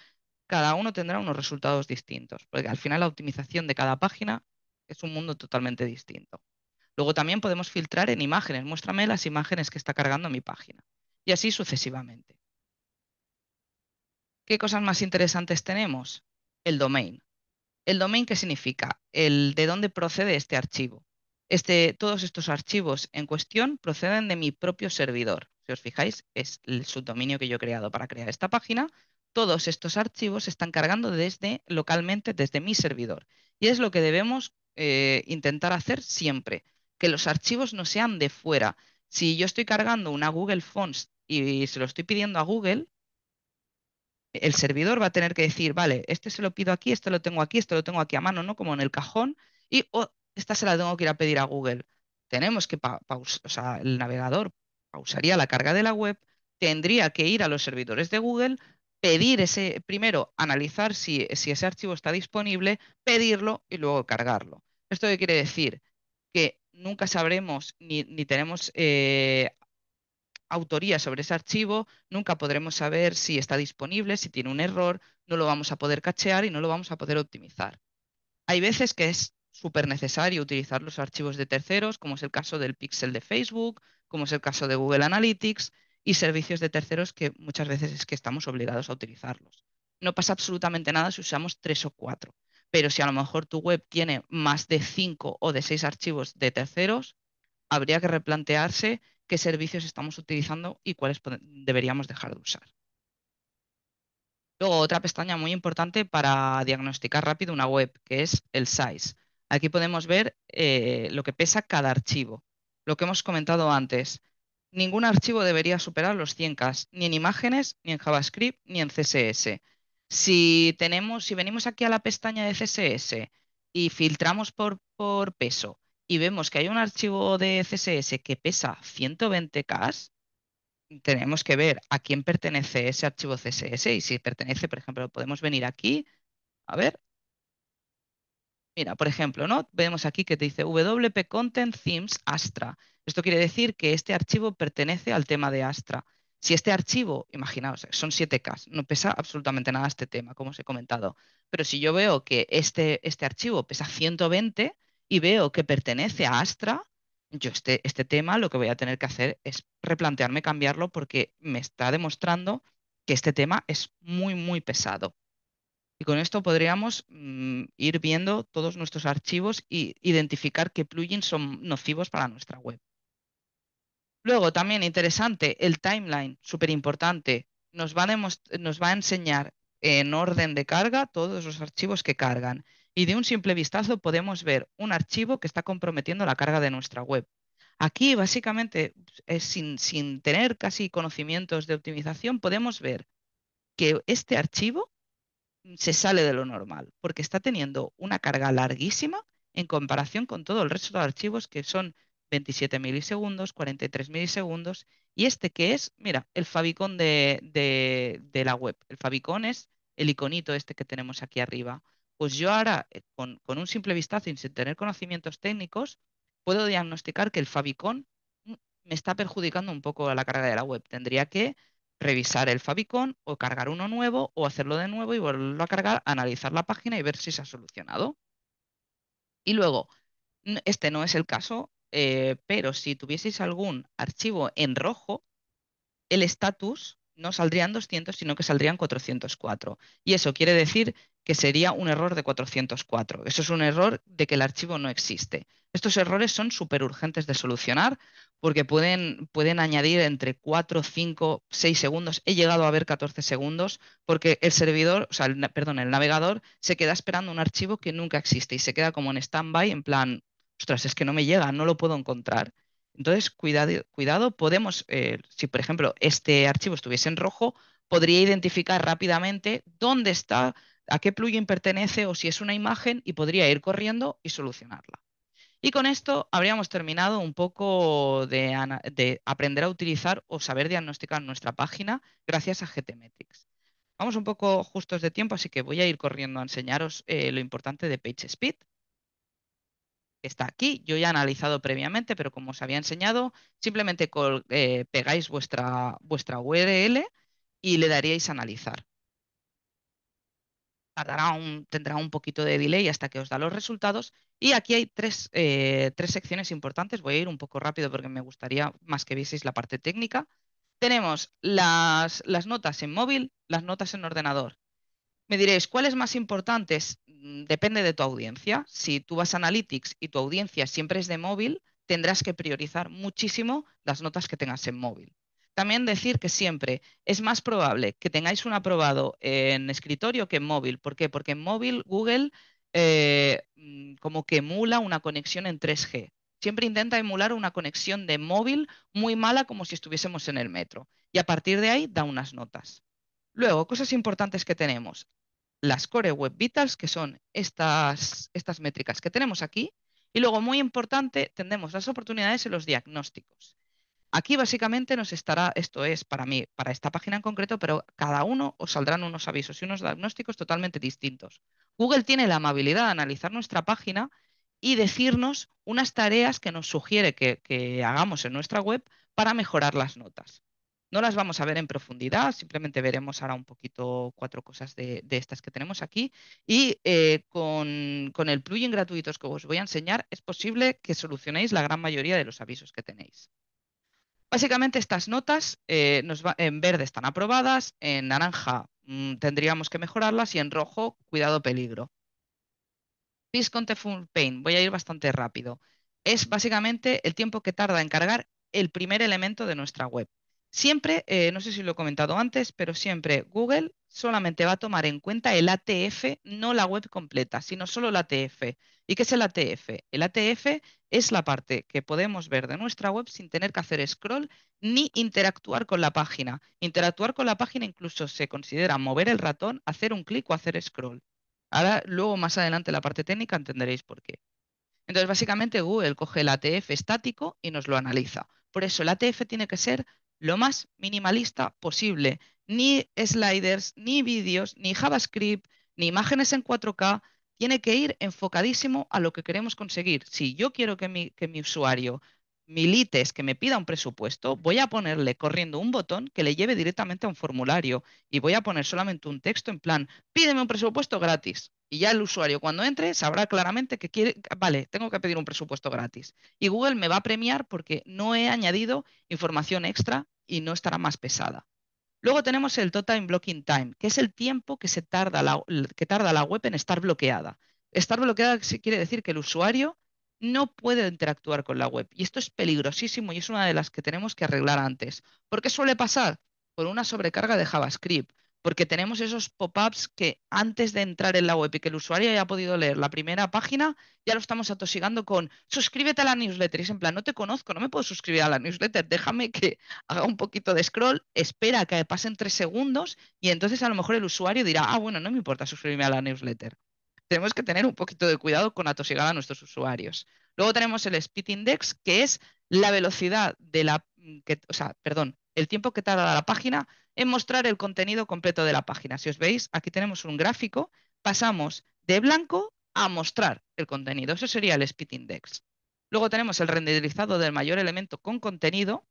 cada uno tendrá unos resultados distintos, porque al final la optimización de cada página es un mundo totalmente distinto. Luego también podemos filtrar en imágenes, muéstrame las imágenes que está cargando mi página, y así sucesivamente. ¿Qué cosas más interesantes tenemos? El domain. ¿El domain qué significa? El de dónde procede este archivo. Este, todos estos archivos en cuestión proceden de mi propio servidor. Si os fijáis, es el subdominio que yo he creado para crear esta página. Todos estos archivos se están cargando desde localmente desde mi servidor. Y es lo que debemos eh, intentar hacer siempre, que los archivos no sean de fuera. Si yo estoy cargando una Google Fonts y se lo estoy pidiendo a Google, el servidor va a tener que decir, vale, este se lo pido aquí, este lo tengo aquí, este lo tengo aquí a mano, ¿no? Como en el cajón, y esta se la tengo que ir a pedir a Google. Tenemos que pausar, o sea, el navegador pausaría la carga de la web, tendría que ir a los servidores de Google, pedir ese, primero analizar si, ese archivo está disponible, pedirlo y luego cargarlo. ¿Esto qué quiere decir? Que nunca sabremos ni, tenemos eh, autoría sobre ese archivo, nunca podremos saber si está disponible, si tiene un error, no lo vamos a poder cachear y no lo vamos a poder optimizar. Hay veces que es súper necesario utilizar los archivos de terceros, como es el caso del pixel de Facebook, como es el caso de Google Analytics y servicios de terceros que muchas veces es que estamos obligados a utilizarlos. No pasa absolutamente nada si usamos tres o cuatro, pero si a lo mejor tu web tiene más de cinco o de seis archivos de terceros, habría que replantearse qué servicios estamos utilizando y cuáles deberíamos dejar de usar. Luego, otra pestaña muy importante para diagnosticar rápido una web, que es el size. Aquí podemos ver eh, lo que pesa cada archivo. Lo que hemos comentado antes, ningún archivo debería superar los 100K, ni en imágenes, ni en JavaScript, ni en CSS. Si, tenemos, si venimos aquí a la pestaña de CSS y filtramos por, por peso y vemos que hay un archivo de CSS que pesa 120K, tenemos que ver a quién pertenece ese archivo CSS y si pertenece, por ejemplo, podemos venir aquí, a ver, Mira, por ejemplo, ¿no? Vemos aquí que te dice WP Content Themes Astra. Esto quiere decir que este archivo pertenece al tema de Astra. Si este archivo, imaginaos, eh, son 7K, no pesa absolutamente nada este tema, como os he comentado. Pero si yo veo que este, este archivo pesa 120 y veo que pertenece a Astra, yo este, este tema lo que voy a tener que hacer es replantearme cambiarlo porque me está demostrando que este tema es muy, muy pesado. Y con esto podríamos mm, ir viendo todos nuestros archivos e identificar qué plugins son nocivos para nuestra web. Luego, también interesante, el timeline, súper importante. Nos, nos, va a enseñar en orden de carga todos los archivos que cargan. Y de un simple vistazo podemos ver un archivo que está comprometiendo la carga de nuestra web. Aquí, básicamente, sin tener casi conocimientos de optimización, podemos ver que este archivo se sale de lo normal, porque está teniendo una carga larguísima en comparación con todo el resto de archivos que son 27 milisegundos, 43 milisegundos, y este que es, mira, el favicon de, de, la web. El favicon es el iconito este que tenemos aquí arriba. Pues yo ahora, eh, con, un simple vistazo y sin tener conocimientos técnicos, puedo diagnosticar que el favicon mm, me está perjudicando un poco a la carga de la web. Tendría que revisar el favicon o cargar uno nuevo o hacerlo de nuevo y volverlo a cargar, analizar la página y ver si se ha solucionado. Y luego, este no es el caso, eh, pero si tuvieseis algún archivo en rojo, el status no saldrían 200, sino que saldrían 404. Y eso quiere decir que sería un error de 404. Eso es un error de que el archivo no existe. Estos errores son súper urgentes de solucionar porque pueden, pueden añadir entre 4, 5, 6 segundos. He llegado a ver 14 segundos porque el servidor, o sea, perdón, el navegador se queda esperando un archivo que nunca existe y se queda como en stand-by en plan, ostras, es que no me llega, no lo puedo encontrar. Entonces, cuidado, cuidado podemos, eh, si por ejemplo este archivo estuviese en rojo, podría identificar rápidamente dónde está, a qué plugin pertenece o si es una imagen y podría ir corriendo y solucionarla. Y con esto habríamos terminado un poco de, aprender a utilizar o saber diagnosticar nuestra página gracias a GTmetrix. Vamos un poco justos de tiempo, así que voy a ir corriendo a enseñaros eh, lo importante de PageSpeed está aquí. Yo ya he analizado previamente, pero como os había enseñado, simplemente eh, pegáis vuestra, vuestra URL y le daríais a analizar. Tardará un, tendrá un poquito de delay hasta que os da los resultados. Y aquí hay tres, eh, tres secciones importantes. Voy a ir un poco rápido porque me gustaría más que vieseis la parte técnica. Tenemos las, las notas en móvil, las notas en ordenador. Me diréis, ¿cuáles más importantes? Mm, depende de tu audiencia. Si tú vas a Analytics y tu audiencia siempre es de móvil, tendrás que priorizar muchísimo las notas que tengas en móvil. También decir que siempre es más probable que tengáis un aprobado en escritorio que en móvil. ¿Por qué? Porque en móvil Google eh, mm, como que emula una conexión en 3G. Siempre intenta emular una conexión de móvil muy mala como si estuviésemos en el metro. Y a partir de ahí da unas notas. Luego, cosas importantes que tenemos las Core Web Vitals, que son estas, estas métricas que tenemos aquí. Y luego, muy importante, tendremos las oportunidades en los diagnósticos. Aquí básicamente nos estará, esto es para mí, para esta página en concreto, pero cada uno os saldrán unos avisos y unos diagnósticos totalmente distintos. Google tiene la amabilidad de analizar nuestra página y decirnos unas tareas que nos sugiere que hagamos en nuestra web para mejorar las notas. No las vamos a ver en profundidad, simplemente veremos ahora un poquito cuatro cosas de, estas que tenemos aquí. Y eh, con, el plugin gratuito que os voy a enseñar, es posible que solucionéis la gran mayoría de los avisos que tenéis. Básicamente estas notas eh, en verde están aprobadas, en naranja mm, tendríamos que mejorarlas y en rojo, cuidado peligro. Peace Conte Full Pain, voy a ir bastante rápido. Es básicamente el tiempo que tarda en cargar el primer elemento de nuestra web. Siempre, eh, no sé si lo he comentado antes, pero siempre Google solamente va a tomar en cuenta el ATF, no la web completa, sino solo el ATF. ¿Y qué es el ATF? El ATF es la parte que podemos ver de nuestra web sin tener que hacer scroll ni interactuar con la página. Interactuar con la página incluso se considera mover el ratón, hacer un clic o hacer scroll. Ahora, luego más adelante la parte técnica entenderéis por qué. Entonces, básicamente Google coge el ATF estático y nos lo analiza. Por eso el ATF tiene que ser lo más minimalista posible. Ni sliders, ni vídeos, ni JavaScript, ni imágenes en 4K. Tiene que ir enfocadísimo a lo que queremos conseguir. Si yo quiero que mi, que mi usuario milites que me pida un presupuesto, voy a ponerle corriendo un botón que le lleve directamente a un formulario y voy a poner solamente un texto en plan, pídeme un presupuesto gratis. Y ya el usuario cuando entre sabrá claramente que quiere, vale, tengo que pedir un presupuesto gratis. Y Google me va a premiar porque no he añadido información extra y no estará más pesada. Luego tenemos el Total Blocking Time, que es el tiempo que, se tarda la, que tarda la web en estar bloqueada. Estar bloqueada quiere decir que el usuario no puede interactuar con la web. Y esto es peligrosísimo y es una de las que tenemos que arreglar antes. ¿Por qué suele pasar? Por una sobrecarga de JavaScript, porque tenemos esos pop-ups que antes de entrar en la web y que el usuario haya podido leer la primera página, ya lo estamos atosigando con suscríbete a la newsletter. Y es en plan, no te conozco, no me puedo suscribir a la newsletter, déjame que haga un poquito de scroll, espera que pasen tres segundos y entonces a lo mejor el usuario dirá, ah, bueno, no me importa suscribirme a la newsletter. Tenemos que tener un poquito de cuidado con atosigar a nuestros usuarios. Luego tenemos el speed index, que es la velocidad de la, mm, o sea, perdón, el tiempo que tarda la página en mostrar el contenido completo de la página. Si os veis, aquí tenemos un gráfico, pasamos de blanco a mostrar el contenido. Eso sería el speed index. Luego tenemos el renderizado del mayor elemento con contenido,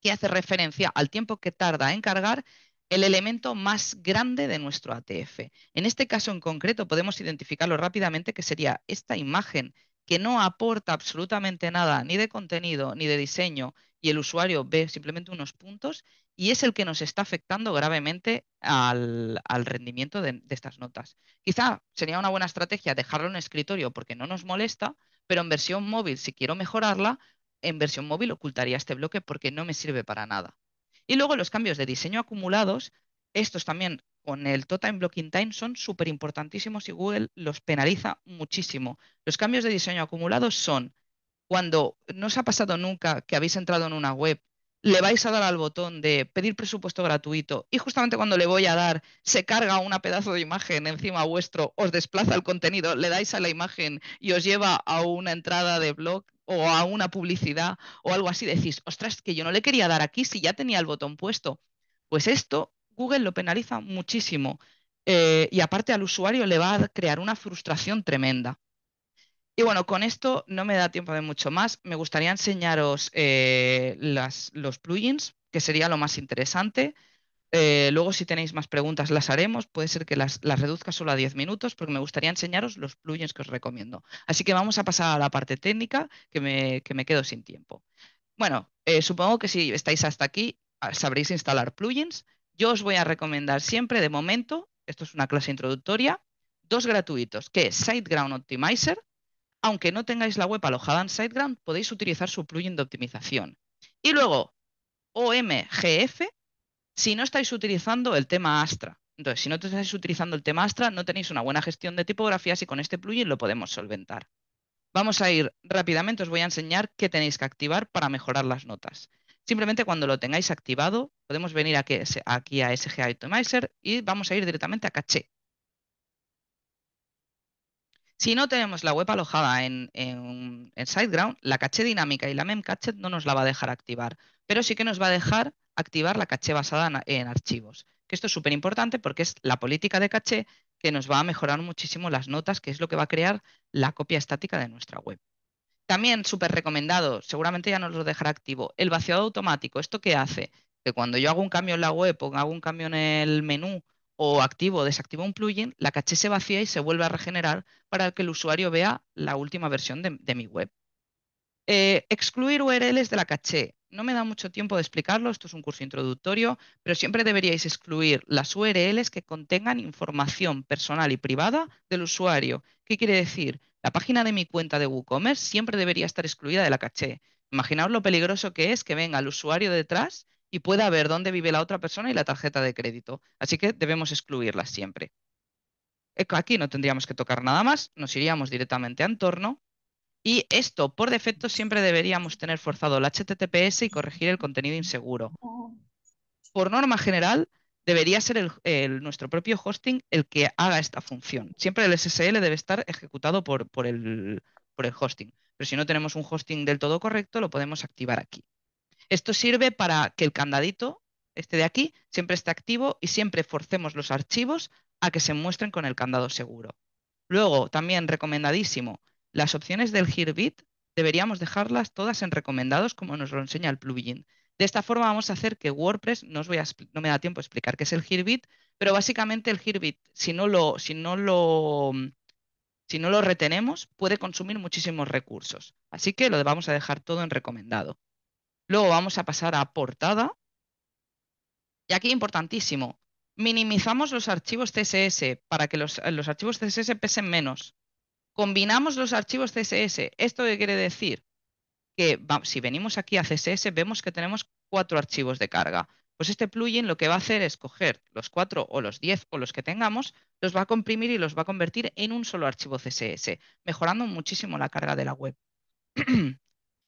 que hace referencia al tiempo que tarda en cargar el elemento más grande de nuestro ATF. En este caso en concreto podemos identificarlo rápidamente, que sería esta imagen que no aporta absolutamente nada, ni de contenido, ni de diseño, y el usuario ve simplemente unos puntos y es el que nos está afectando gravemente al, rendimiento de, estas notas. Quizá sería una buena estrategia dejarlo en escritorio porque no nos molesta, pero en versión móvil, si quiero mejorarla, en versión móvil ocultaría este bloque porque no me sirve para nada. Y luego los cambios de diseño acumulados, estos también con el Total Blocking Time son súper importantísimos y Google los penaliza muchísimo. Los cambios de diseño acumulados son cuando no os ha pasado nunca que habéis entrado en una web, le vais a dar al botón de pedir presupuesto gratuito y justamente cuando le voy a dar se carga una pedazo de imagen encima vuestro, os desplaza el contenido, le dais a la imagen y os lleva a una entrada de blog o a una publicidad o algo así, decís, ostras, que yo no le quería dar aquí si ya tenía el botón puesto. Pues esto Google lo penaliza muchísimo eh, y aparte al usuario le va a crear una frustración tremenda. Y bueno, con esto no me da tiempo de mucho más. Me gustaría enseñaros eh, los plugins, que sería lo más interesante. Eh, luego, si tenéis más preguntas, las haremos. Puede ser que las, reduzca solo a 10 minutos, porque me gustaría enseñaros los plugins que os recomiendo. Así que vamos a pasar a la parte técnica, que me, quedo sin tiempo. Bueno, eh, supongo que si estáis hasta aquí, ah, sabréis instalar plugins. Yo os voy a recomendar siempre, de momento, esto es una clase introductoria, dos gratuitos, que es SiteGround Optimizer, aunque no tengáis la web alojada en SiteGround, podéis utilizar su plugin de optimización. Y luego, OMGF, si no estáis utilizando el tema Astra. Entonces, si no estáis utilizando el tema Astra, no tenéis una buena gestión de tipografías y con este plugin lo podemos solventar. Vamos a ir rápidamente, os voy a enseñar qué tenéis que activar para mejorar las notas. Simplemente cuando lo tengáis activado, podemos venir aquí, a SG Optimizer y vamos a ir directamente a caché. Si no tenemos la web alojada en, en, en SiteGround, la caché dinámica y la memcache no nos la va a dejar activar, pero sí que nos va a dejar activar la caché basada en, archivos. Que esto es súper importante porque es la política de caché que nos va a mejorar muchísimo las notas, que es lo que va a crear la copia estática de nuestra web. También súper recomendado, seguramente ya nos lo dejará activo, el vaciado automático. ¿Esto qué hace? Que cuando yo hago un cambio en la web o hago un cambio en el menú o activo o desactivo un plugin, la caché se vacía y se vuelve a regenerar para que el usuario vea la última versión de, mi web. Eh, excluir URLs de la caché. No me da mucho tiempo de explicarlo, esto es un curso introductorio, pero siempre deberíais excluir las URLs que contengan información personal y privada del usuario. ¿Qué quiere decir? La página de mi cuenta de WooCommerce siempre debería estar excluida de la caché. Imaginaos lo peligroso que es que venga el usuario detrás y pueda ver dónde vive la otra persona y la tarjeta de crédito. Así que debemos excluirlas siempre. Eh, aquí no tendríamos que tocar nada más, nos iríamos directamente a entorno y esto, por defecto, siempre deberíamos tener forzado el HTTPS y corregir el contenido inseguro. Oh. Por norma general, debería ser nuestro propio hosting el que haga esta función. Siempre el SSL debe estar ejecutado por, por el hosting. Pero si no tenemos un hosting del todo correcto, lo podemos activar aquí. Esto sirve para que el candadito, este de aquí, siempre esté activo y siempre forcemos los archivos a que se muestren con el candado seguro. Luego, también recomendadísimo, las opciones del Hearbit deberíamos dejarlas todas en recomendados como nos lo enseña el plugin. De esta forma vamos a hacer que WordPress, no, me da tiempo a explicar qué es el Hearbit, pero básicamente el Hearbit, si no lo, si no lo, si no lo retenemos, puede consumir muchísimos recursos. Así que lo vamos a dejar todo en recomendado. Luego vamos a pasar a portada. Y aquí importantísimo, minimizamos los archivos CSS para que los, archivos CSS pesen menos. Combinamos los archivos CSS. ¿Esto quiere decir? Que si venimos aquí a CSS vemos que tenemos cuatro archivos de carga. Pues este plugin lo que va a hacer es coger los cuatro o los diez o los que tengamos, los va a comprimir y los va a convertir en un solo archivo CSS, mejorando muchísimo la carga de la web.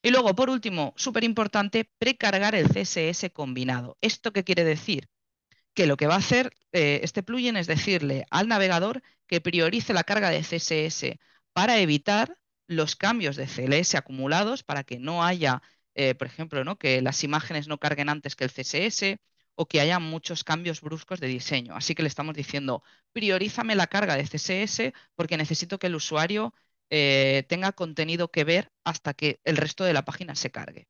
Y luego, por último, súper importante, precargar el CSS combinado. ¿Esto qué quiere decir? Que lo que va a hacer eh, este plugin es decirle al navegador que priorice la carga de CSS para evitar los cambios de CLS acumulados para que no haya, eh, por ejemplo, que las imágenes no carguen antes que el CSS o que haya muchos cambios bruscos de diseño. Así que le estamos diciendo, priorízame la carga de CSS porque necesito que el usuario eh, tenga contenido que ver hasta que el resto de la página se cargue.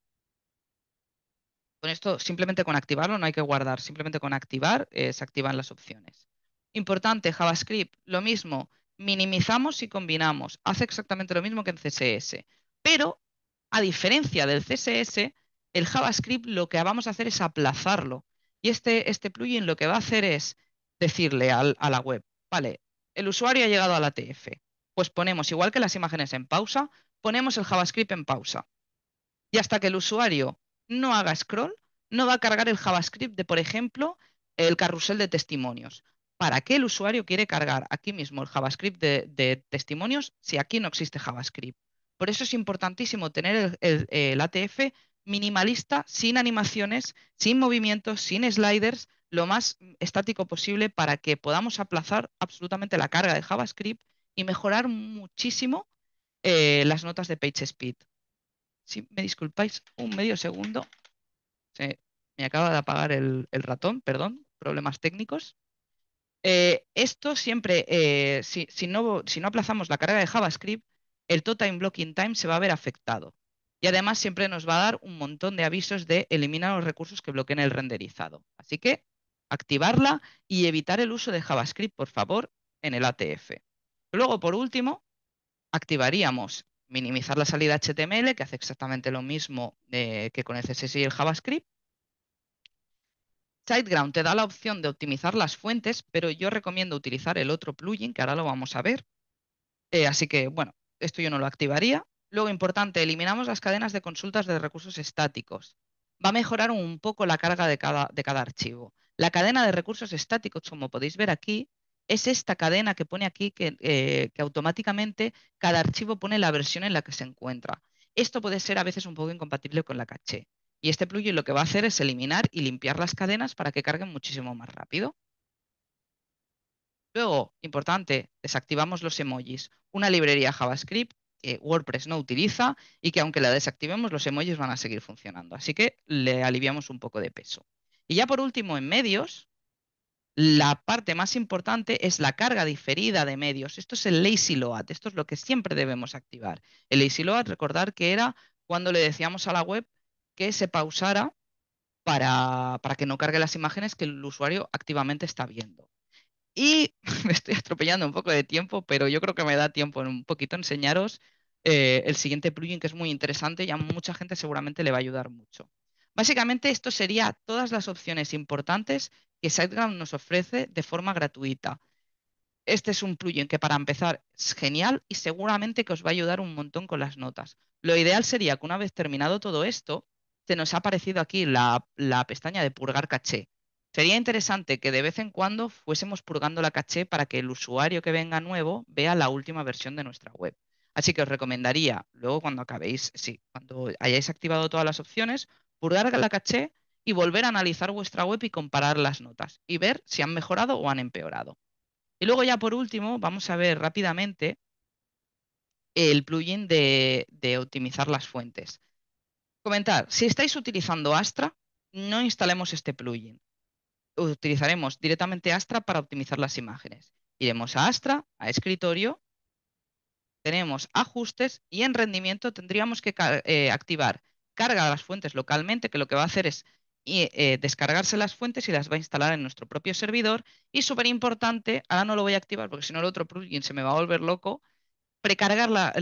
Con esto, simplemente con activarlo, no hay que guardar, simplemente con activar eh, se activan las opciones. Importante, JavaScript, lo mismo, minimizamos y combinamos, hace exactamente lo mismo que en CSS, pero a diferencia del CSS, el JavaScript lo que vamos a hacer es aplazarlo. Y este, este plugin lo que va a hacer es decirle a la web, vale, el usuario ha llegado a la TF, pues ponemos, igual que las imágenes en pausa, ponemos el JavaScript en pausa. Y hasta que el usuario no haga scroll, no va a cargar el JavaScript de, por ejemplo, el carrusel de testimonios. ¿Para qué el usuario quiere cargar aquí mismo el JavaScript de, testimonios si aquí no existe JavaScript? Por eso es importantísimo tener el ATF minimalista, sin animaciones, sin movimientos, sin sliders, lo más estático posible para que podamos aplazar absolutamente la carga de JavaScript y mejorar muchísimo eh, las notas de PageSpeed. Si me disculpáis un medio segundo, me acaba de apagar el, ratón, perdón, problemas técnicos. Eh, esto siempre, eh, si, no, aplazamos la carga de JavaScript, el total blocking time se va a ver afectado. Y además siempre nos va a dar un montón de avisos de eliminar los recursos que bloqueen el renderizado. Así que activarla y evitar el uso de JavaScript, por favor, en el ATF. Luego, por último, activaríamos minimizar la salida HTML, que hace exactamente lo mismo eh, que con el CSS y el JavaScript. SiteGround te da la opción de optimizar las fuentes, pero yo recomiendo utilizar el otro plugin, que ahora lo vamos a ver. Eh, así que, bueno, esto yo no lo activaría. Luego, importante, eliminamos las cadenas de consultas de recursos estáticos. Va a mejorar un poco la carga de cada, de cada archivo. La cadena de recursos estáticos, como podéis ver aquí, es esta cadena que pone aquí eh, que, automáticamente cada archivo pone la versión en la que se encuentra. Esto puede ser a veces un poco incompatible con la caché. Y este plugin lo que va a hacer es eliminar y limpiar las cadenas para que carguen muchísimo más rápido. Luego, importante, desactivamos los emojis. Una librería JavaScript que WordPress no utiliza y que aunque la desactivemos, los emojis van a seguir funcionando. Así que le aliviamos un poco de peso. Y ya por último, en medios, la parte más importante es la carga diferida de medios. Esto es el lazy load, esto es lo que siempre debemos activar. El lazy load, recordar que era cuando le decíamos a la web que se pausara para, que no cargue las imágenes que el usuario activamente está viendo. Y me estoy atropellando un poco de tiempo, pero yo creo que me da tiempo en un poquito enseñaros eh, el siguiente plugin que es muy interesante y a mucha gente seguramente le va a ayudar mucho. Básicamente esto sería todas las opciones importantes que SiteGround nos ofrece de forma gratuita. Este es un plugin que para empezar es genial y seguramente que os va a ayudar un montón con las notas. Lo ideal sería que una vez terminado todo esto, se nos ha aparecido aquí la, la pestaña de purgar caché. Sería interesante que de vez en cuando fuésemos purgando la caché para que el usuario que venga nuevo vea la última versión de nuestra web. Así que os recomendaría, luego cuando acabéis, sí, cuando hayáis activado todas las opciones, purgar pues la caché y volver a analizar vuestra web y comparar las notas y ver si han mejorado o han empeorado. Y luego ya por último vamos a ver rápidamente el plugin de, optimizar las fuentes. Comentar, si estáis utilizando Astra, no instalemos este plugin. Utilizaremos directamente Astra para optimizar las imágenes. Iremos a Astra, a escritorio, tenemos ajustes y en rendimiento tendríamos que eh, activar carga las fuentes localmente, que lo que va a hacer es eh, descargarse las fuentes y las va a instalar en nuestro propio servidor. Y súper importante, ahora no lo voy a activar porque si no el otro plugin se me va a volver loco, precargar la,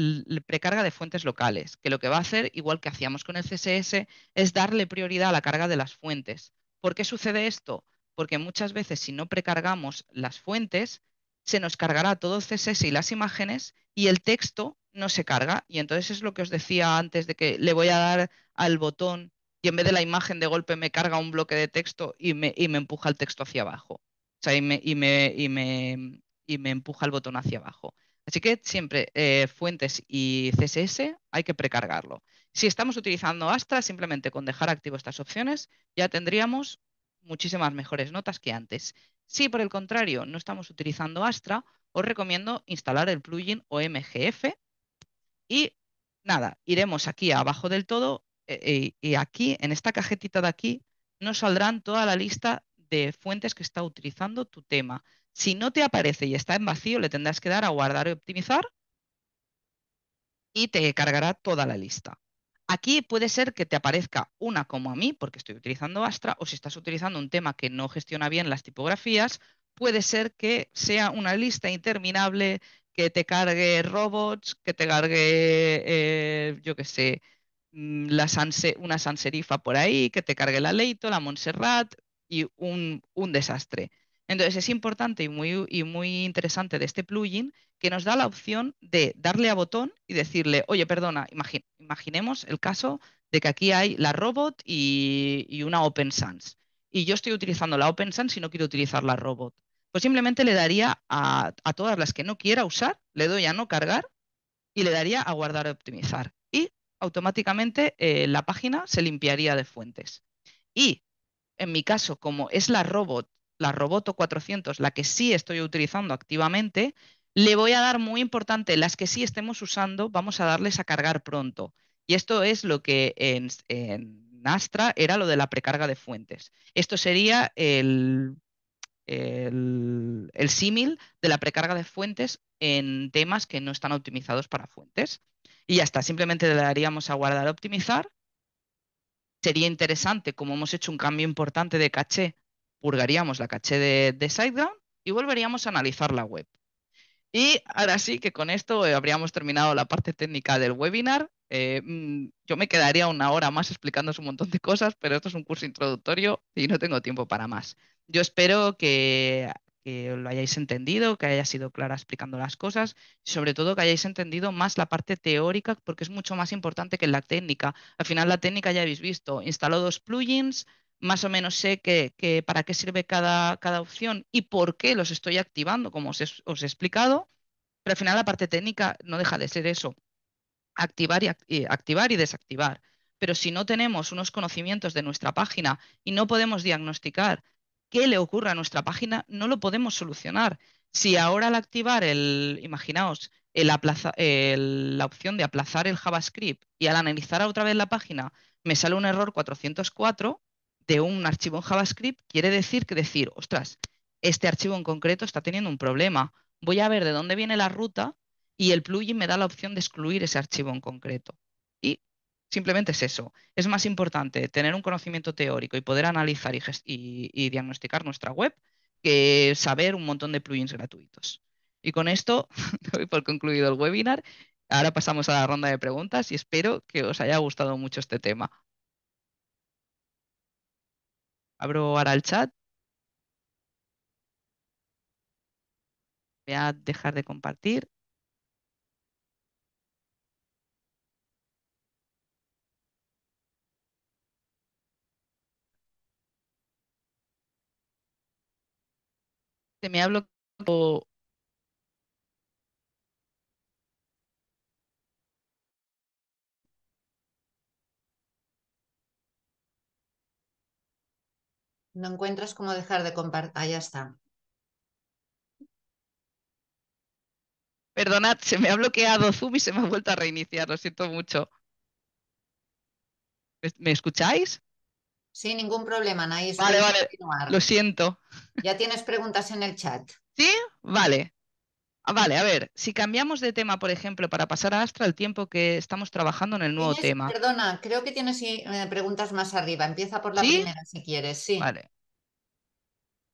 precarga de fuentes locales, que lo que va a hacer, igual que hacíamos con el CSS, es darle prioridad a la carga de las fuentes. ¿Por qué sucede esto? Porque muchas veces si no precargamos las fuentes, se nos cargará todo el CSS y las imágenes y el texto no se carga. Y entonces es lo que os decía antes de que le voy a dar al botón y en vez de la imagen de golpe me carga un bloque de texto y me, y me empuja el texto hacia abajo. O sea, y me, y me, y me, y me empuja el botón hacia abajo. Así que siempre eh, fuentes y CSS hay que precargarlo. Si estamos utilizando Astra, simplemente con dejar activo estas opciones ya tendríamos muchísimas mejores notas que antes. Si por el contrario no estamos utilizando Astra, os recomiendo instalar el plugin OMGF y nada, iremos aquí abajo del todo eh, eh, y aquí, en esta cajetita de aquí, nos saldrán toda la lista de fuentes que está utilizando tu tema. Si no te aparece y está en vacío, le tendrás que dar a guardar y optimizar y te cargará toda la lista. Aquí puede ser que te aparezca una como a mí, porque estoy utilizando Astra, o si estás utilizando un tema que no gestiona bien las tipografías, puede ser que sea una lista interminable que te cargue robots, que te cargue, eh, yo qué sé, mm, una Sanserifa por ahí, que te cargue la Leito, la Montserrat y un, desastre. Entonces es importante y muy, muy interesante de este plugin que nos da la opción de darle a botón y decirle, oye, perdona, imaginemos el caso de que aquí hay la robot y, y una Open Sans. Y yo estoy utilizando la Open Sans y no quiero utilizar la robot pues simplemente le daría a, todas las que no quiera usar, le doy a no cargar y le daría a guardar y optimizar. Y automáticamente eh, la página se limpiaría de fuentes. Y en mi caso, como es la robot, la Roboto 400, la que sí estoy utilizando activamente, le voy a dar muy importante, las que sí estemos usando, vamos a darles a cargar pronto. Y esto es lo que en, en Astra era lo de la precarga de fuentes. Esto sería el el, símil de la precarga de fuentes en temas que no están optimizados para fuentes. Y ya está, simplemente le daríamos a guardar optimizar. Sería interesante, como hemos hecho un cambio importante de caché, purgaríamos la caché de, de SiteGround y volveríamos a analizar la web. Y ahora sí que con esto habríamos terminado la parte técnica del webinar eh, mm, yo me quedaría una hora más explicándos un montón de cosas, pero esto es un curso introductorio y no tengo tiempo para más. Yo espero que, lo hayáis entendido, que haya sido clara explicando las cosas y sobre todo que hayáis entendido más la parte teórica porque es mucho más importante que la técnica. Al final la técnica ya habéis visto, instaló dos plugins, más o menos sé que, para qué sirve cada, cada, opción y por qué los estoy activando, como os he explicado, pero al final la parte técnica no deja de ser eso activar y, eh, activar y desactivar. Pero si no tenemos unos conocimientos de nuestra página y no podemos diagnosticar qué le ocurre a nuestra página, no lo podemos solucionar. Si ahora al activar el, imaginaos, la opción de aplazar el JavaScript y al analizar otra vez la página me sale un error 404 de un archivo en JavaScript, quiere decir que decir, ostras, este archivo en concreto está teniendo un problema. Voy a ver de dónde viene la ruta y el plugin me da la opción de excluir ese archivo en concreto. Y simplemente es eso. Es más importante tener un conocimiento teórico y poder analizar y, diagnosticar nuestra web que saber un montón de plugins gratuitos. Y con esto doy por concluido el webinar. Ahora pasamos a la ronda de preguntas y espero que os haya gustado mucho este tema. Abro ahora el chat. Voy a dejar de compartir. se este, me ha bloqueado No encuentras cómo dejar de compartir. Ah, ya está. Perdonad, se me ha bloqueado Zoom y se me ha vuelto a reiniciar, lo siento mucho. ¿Me escucháis? Sí, ningún problema, nadie Vale, vale. Lo siento. Ya tienes preguntas en el chat. ¿Sí? Vale. Ah, vale, a ver, si cambiamos de tema, por ejemplo, para pasar a Astra, el tiempo que estamos trabajando en el nuevo tema. Perdona, creo que tienes eh, preguntas más arriba. Empieza por la primera si quieres, sí. Vale.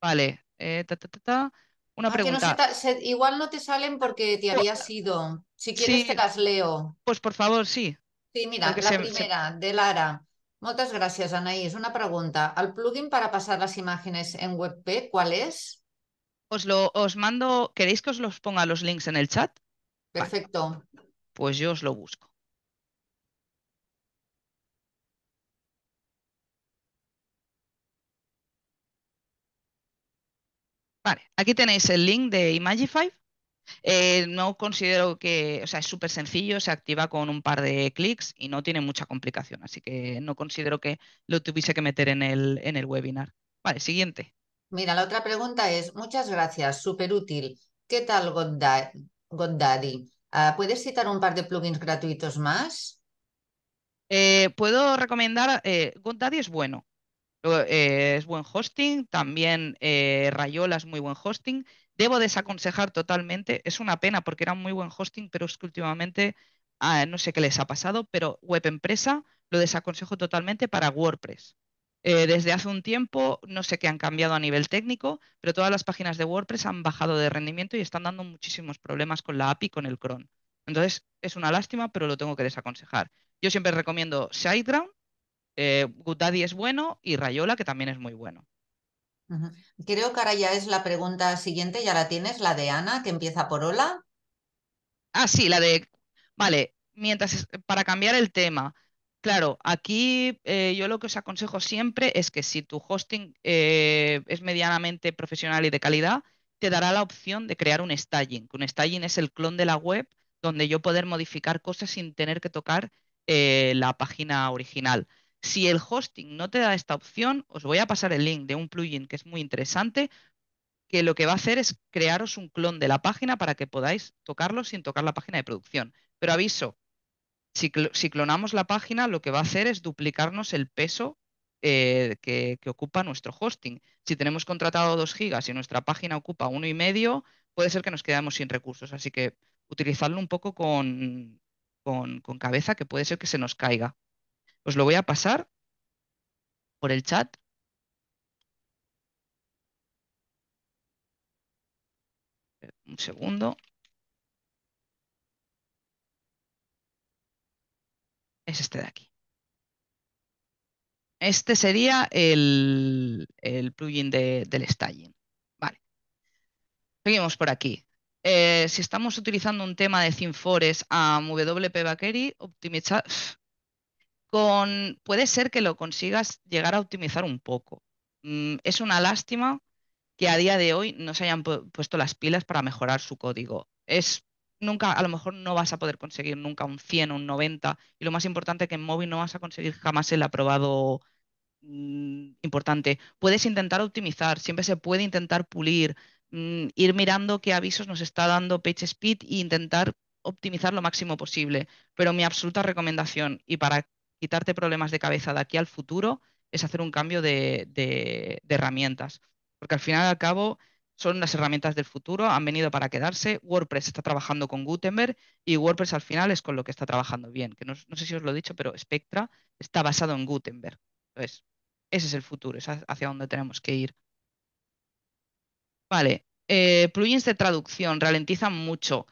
Vale. Una pregunta. igual no te salen porque te habías sido Si quieres, te las leo. Pues por favor, sí. Sí, mira, la primera, de Lara. Muchas gracias, Anaís. Una pregunta. ¿Al plugin para pasar las imágenes en WebP cuál es? Os lo os mando, ¿queréis que os los ponga los links en el chat? Perfecto. Pues yo os lo busco. Vale, aquí tenéis el link de Imagify eh, no considero que, o sea, es súper sencillo, se activa con un par de clics y no tiene mucha complicación, así que no considero que lo tuviese que meter en el, en el webinar. Vale, siguiente. Mira, la otra pregunta es, muchas gracias, súper útil. ¿Qué tal GodDaddy? Ah, ¿Puedes citar un par de plugins gratuitos más? Eh, puedo recomendar, eh, GodDaddy es bueno, es buen hosting, también Rayola es muy buen hosting. Debo desaconsejar totalmente, es una pena porque era un muy buen hosting, pero es que últimamente ah, no sé qué les ha pasado, pero web empresa lo desaconsejo totalmente para WordPress. Eh, desde hace un tiempo, no sé qué han cambiado a nivel técnico, pero todas las páginas de WordPress han bajado de rendimiento y están dando muchísimos problemas con la API y con el cron. Entonces, es una lástima, pero lo tengo que desaconsejar. Yo siempre recomiendo SiteGround, eh, GoodDaddy es bueno y Rayola, que también es muy bueno. Creo que ahora ya es la pregunta siguiente, ya la tienes, la de Ana, que empieza por hola. Ah, sí, la de. Vale, mientras, para cambiar el tema. Claro, aquí eh, yo lo que os aconsejo siempre es que si tu hosting eh, es medianamente profesional y de calidad, te dará la opción de crear un staging. Un staging es el clon de la web donde yo poder modificar cosas sin tener que tocar eh, la página original. Si el hosting no te da esta opción, os voy a pasar el link de un plugin que es muy interesante, que lo que va a hacer es crearos un clon de la página para que podáis tocarlo sin tocar la página de producción. Pero aviso, si, clonamos la página, lo que va a hacer es duplicarnos el peso eh, que, ocupa nuestro hosting. Si tenemos contratado 2 gigas y nuestra página ocupa uno y medio, puede ser que nos quedemos sin recursos. Así que utilizarlo un poco con cabeza, que puede ser que se nos caiga. Os lo voy a pasar por el chat. Un segundo. Es este de aquí. Este sería el, plugin del staging. Vale. Seguimos por aquí. Eh, si estamos utilizando un tema de ThemeForest a WP Bakery, optimizar puede ser que lo consigas llegar a optimizar un poco. Mm, es una lástima que a día de hoy no se hayan puesto las pilas para mejorar su código. Es nunca, a lo mejor no vas a poder conseguir nunca un 100 o un 90 y lo más importante que en móvil no vas a conseguir jamás el aprobado mm, importante. Puedes intentar optimizar, siempre se puede intentar pulir, mm, ir mirando qué avisos nos está dando PageSpeed e intentar optimizar lo máximo posible. Pero mi absoluta recomendación y para quitarte problemas de cabeza de aquí al futuro es hacer un cambio de, herramientas. Porque al final y al cabo son las herramientas del futuro, han venido para quedarse. WordPress está trabajando con Gutenberg y WordPress al final es con lo que está trabajando bien. Que no, sé si os lo he dicho, pero Spectra está basado en Gutenberg. Entonces, ese es el futuro, es hacia donde tenemos que ir. Vale, eh, plugins de traducción ralentizan mucho.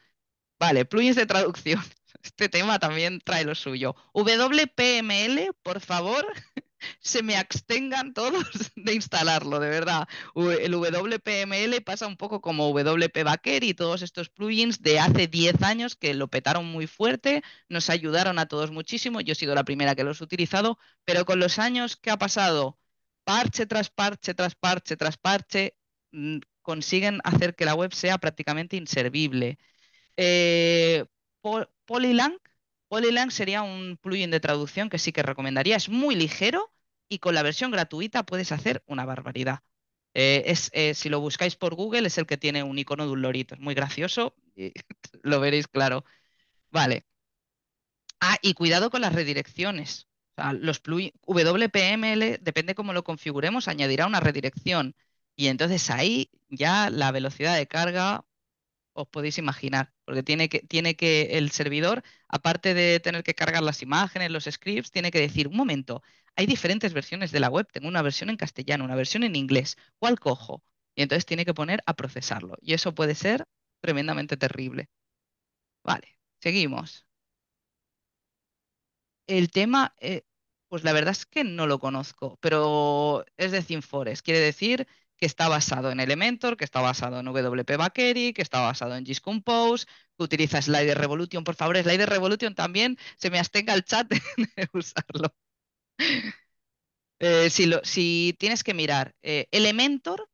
Vale, plugins de traducción este tema también trae lo suyo. WPML, por favor, se me abstengan todos de instalarlo, de verdad. El WPML pasa un poco como WP y todos estos plugins de hace 10 años que lo petaron muy fuerte, nos ayudaron a todos muchísimo. Yo he sido la primera que los he utilizado, pero con los años que ha pasado, parche tras parche, tras parche, tras parche, mm, consiguen hacer que la web sea prácticamente inservible. Eh, por, Polylang. Polylang sería un plugin de traducción que sí que recomendaría. Es muy ligero y con la versión gratuita puedes hacer una barbaridad. Eh, es, eh, si lo buscáis por Google, es el que tiene un icono de un lorito. Es muy gracioso y lo veréis claro. Vale. Ah, y cuidado con las redirecciones. Los sea, los WPML, depende cómo lo configuremos, añadirá una redirección. Y entonces ahí ya la velocidad de carga os podéis imaginar, porque tiene que, tiene que el servidor, aparte de tener que cargar las imágenes, los scripts, tiene que decir, un momento, hay diferentes versiones de la web, tengo una versión en castellano, una versión en inglés, ¿cuál cojo? Y entonces tiene que poner a procesarlo. Y eso puede ser tremendamente terrible. Vale, seguimos. El tema, eh, pues la verdad es que no lo conozco, pero es de Cinfores, quiere decir que está basado en Elementor, que está basado en WP Bakery, que está basado en GIS Compose, que utiliza Slider Revolution. Por favor, Slider Revolution también se me astenga el chat de usarlo. Eh, si, lo, si, tienes que mirar eh, Elementor,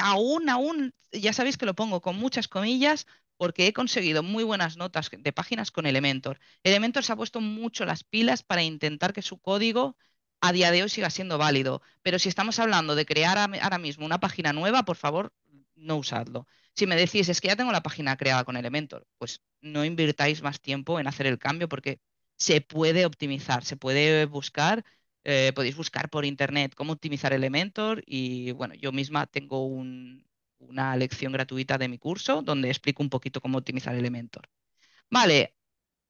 aún, aún, ya sabéis que lo pongo con muchas comillas porque he conseguido muy buenas notas de páginas con Elementor. Elementor se ha puesto mucho las pilas para intentar que su código a día de hoy siga siendo válido. Pero si estamos hablando de crear ahora mismo una página nueva, por favor, no usadlo. Si me decís, es que ya tengo la página creada con Elementor, pues no invirtáis más tiempo en hacer el cambio porque se puede optimizar, se puede buscar, eh, podéis buscar por internet cómo optimizar Elementor y bueno, yo misma tengo una lección gratuita de mi curso donde explico un poquito cómo optimizar Elementor. Vale,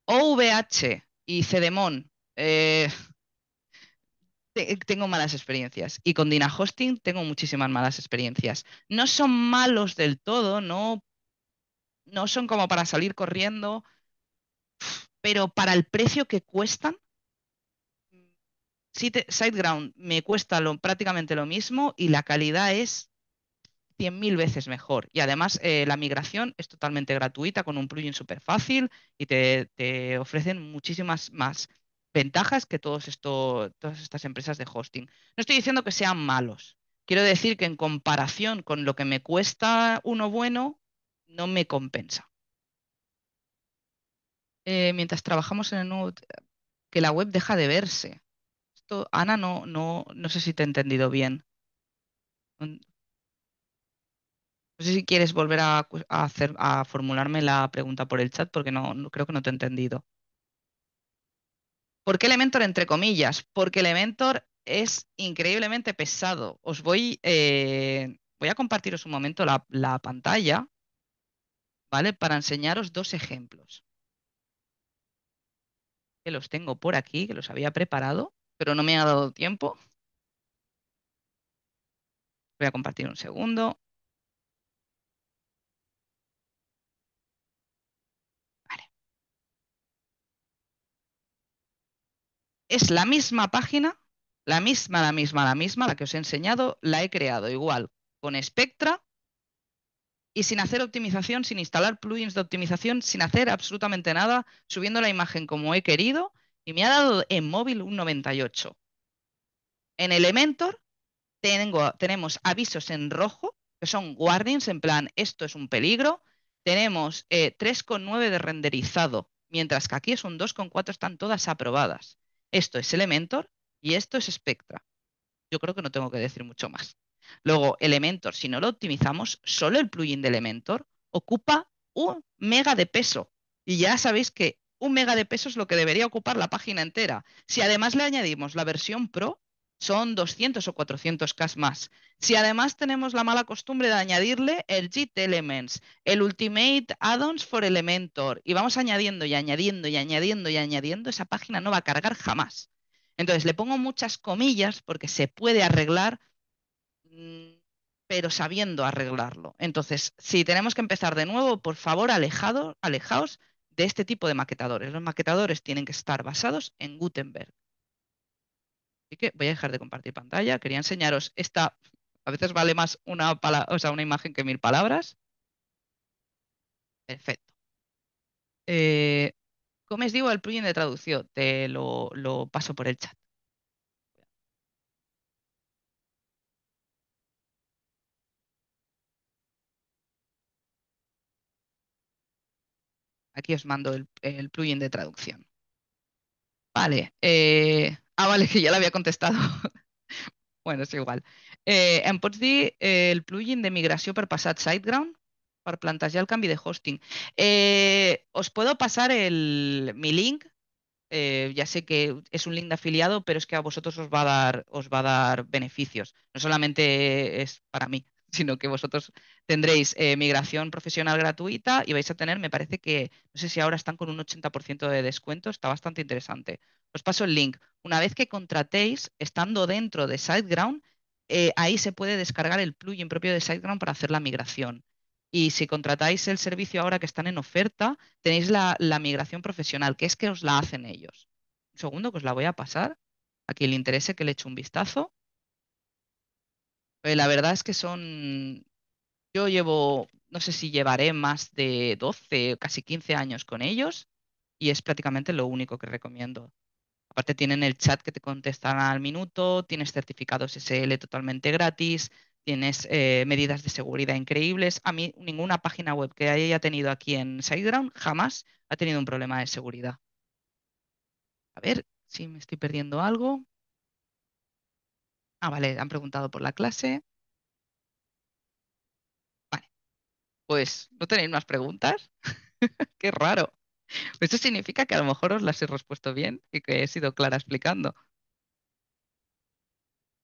OVH y Cedemon, eh, tengo malas experiencias y con Dina Hosting tengo muchísimas malas experiencias. No son malos del todo, no, no son como para salir corriendo, pero para el precio que cuestan, SiteGround me cuesta prácticamente lo mismo y la calidad es 100.000 veces mejor. Y además eh, la migración es totalmente gratuita con un plugin súper fácil y te, te, ofrecen muchísimas más ventajas que todos esto, todas estas empresas de hosting. No estoy diciendo que sean malos. Quiero decir que en comparación con lo que me cuesta uno bueno, no me compensa. Eh, mientras trabajamos en el nuevo, que la web deja de verse. Esto, Ana, no, no, no sé si te he entendido bien. Mm. No sé si quieres volver a, hacer, a formularme la pregunta por el chat porque no creo que no te he entendido. ¿Por qué Elementor entre comillas? Porque Elementor es increíblemente pesado. Os voy, eh, voy a compartiros un momento la, pantalla, ¿vale? Para enseñaros dos ejemplos. Que los tengo por aquí, que los había preparado, pero no me ha dado tiempo. Voy a compartir un segundo. es la misma página, la misma, la misma, la misma, la que os he enseñado, la he creado igual con Spectra y sin hacer optimización, sin instalar plugins de optimización, sin hacer absolutamente nada, subiendo la imagen como he querido y me ha dado en móvil un 98. En Elementor tengo, tenemos avisos en rojo, que son warnings, en plan, esto es un peligro. Tenemos 3,9 eh, de renderizado, mientras que aquí es un 2,4, están todas aprobadas. Esto es Elementor y esto es Spectra. Yo creo que no tengo que decir mucho más. Luego, Elementor, si no lo optimizamos, solo el plugin de Elementor ocupa un mega de peso. Y ya sabéis que un mega de peso es lo que debería ocupar la página entera. Si además le añadimos la versión Pro, son 200 o 400 K más. Si además tenemos la mala costumbre de añadirle el JIT Elements, el Ultimate Add-ons for Elementor, y vamos añadiendo y añadiendo y añadiendo y añadiendo, esa página no va a cargar jamás. Entonces le pongo muchas comillas porque se puede arreglar, mm, pero sabiendo arreglarlo. Entonces, si tenemos que empezar de nuevo, por favor, alejado, alejaos de este tipo de maquetadores. Los maquetadores tienen que estar basados en Gutenberg. Así que voy a dejar de compartir pantalla. Quería enseñaros esta, a veces vale más una, o sea, una imagen que mil palabras. Perfecto. Eh, como os digo, el plugin de traducción, te lo, paso por el chat. Aquí os mando el plugin de traducción. Vale. Eh, ah, vale, que ya la había contestado. bueno, es igual. Eh, ¿En Potsdi eh, el plugin de para pasar passat SiteGround? plantas ya el cambio de hosting. os puedo pasar mi link. ya sé que es un link de afiliado, pero es que a vosotros os va a dar, os va a dar beneficios. No solamente es para mí sino que vosotros tendréis eh, migración profesional gratuita y vais a tener, me parece que, no sé si ahora están con un 80% de descuento, está bastante interesante. Os paso el link. Una vez que contratéis, estando dentro de SiteGround, eh, ahí se puede descargar el plugin propio de SiteGround para hacer la migración. Y si contratáis el servicio ahora que están en oferta, tenéis la, migración profesional, que es que os la hacen ellos. Un segundo, que os la voy a pasar. Aquí el interese que le eche un vistazo. Eh, la verdad es que son, yo llevo, no sé si llevaré más de 12 o casi 15 años con ellos y es prácticamente lo único que recomiendo. Aparte tienen el chat que te contestan al minuto, tienes certificados SL totalmente gratis, tienes eh, medidas de seguridad increíbles. A mí ninguna página web que haya tenido aquí en SiteGround jamás ha tenido un problema de seguridad. A ver si me estoy perdiendo algo. Ah, vale, han preguntado por la clase. Vale. Pues, ¿no tenéis más preguntas? Qué raro. Esto pues significa que a lo mejor os las he respuesto bien y que he sido clara explicando.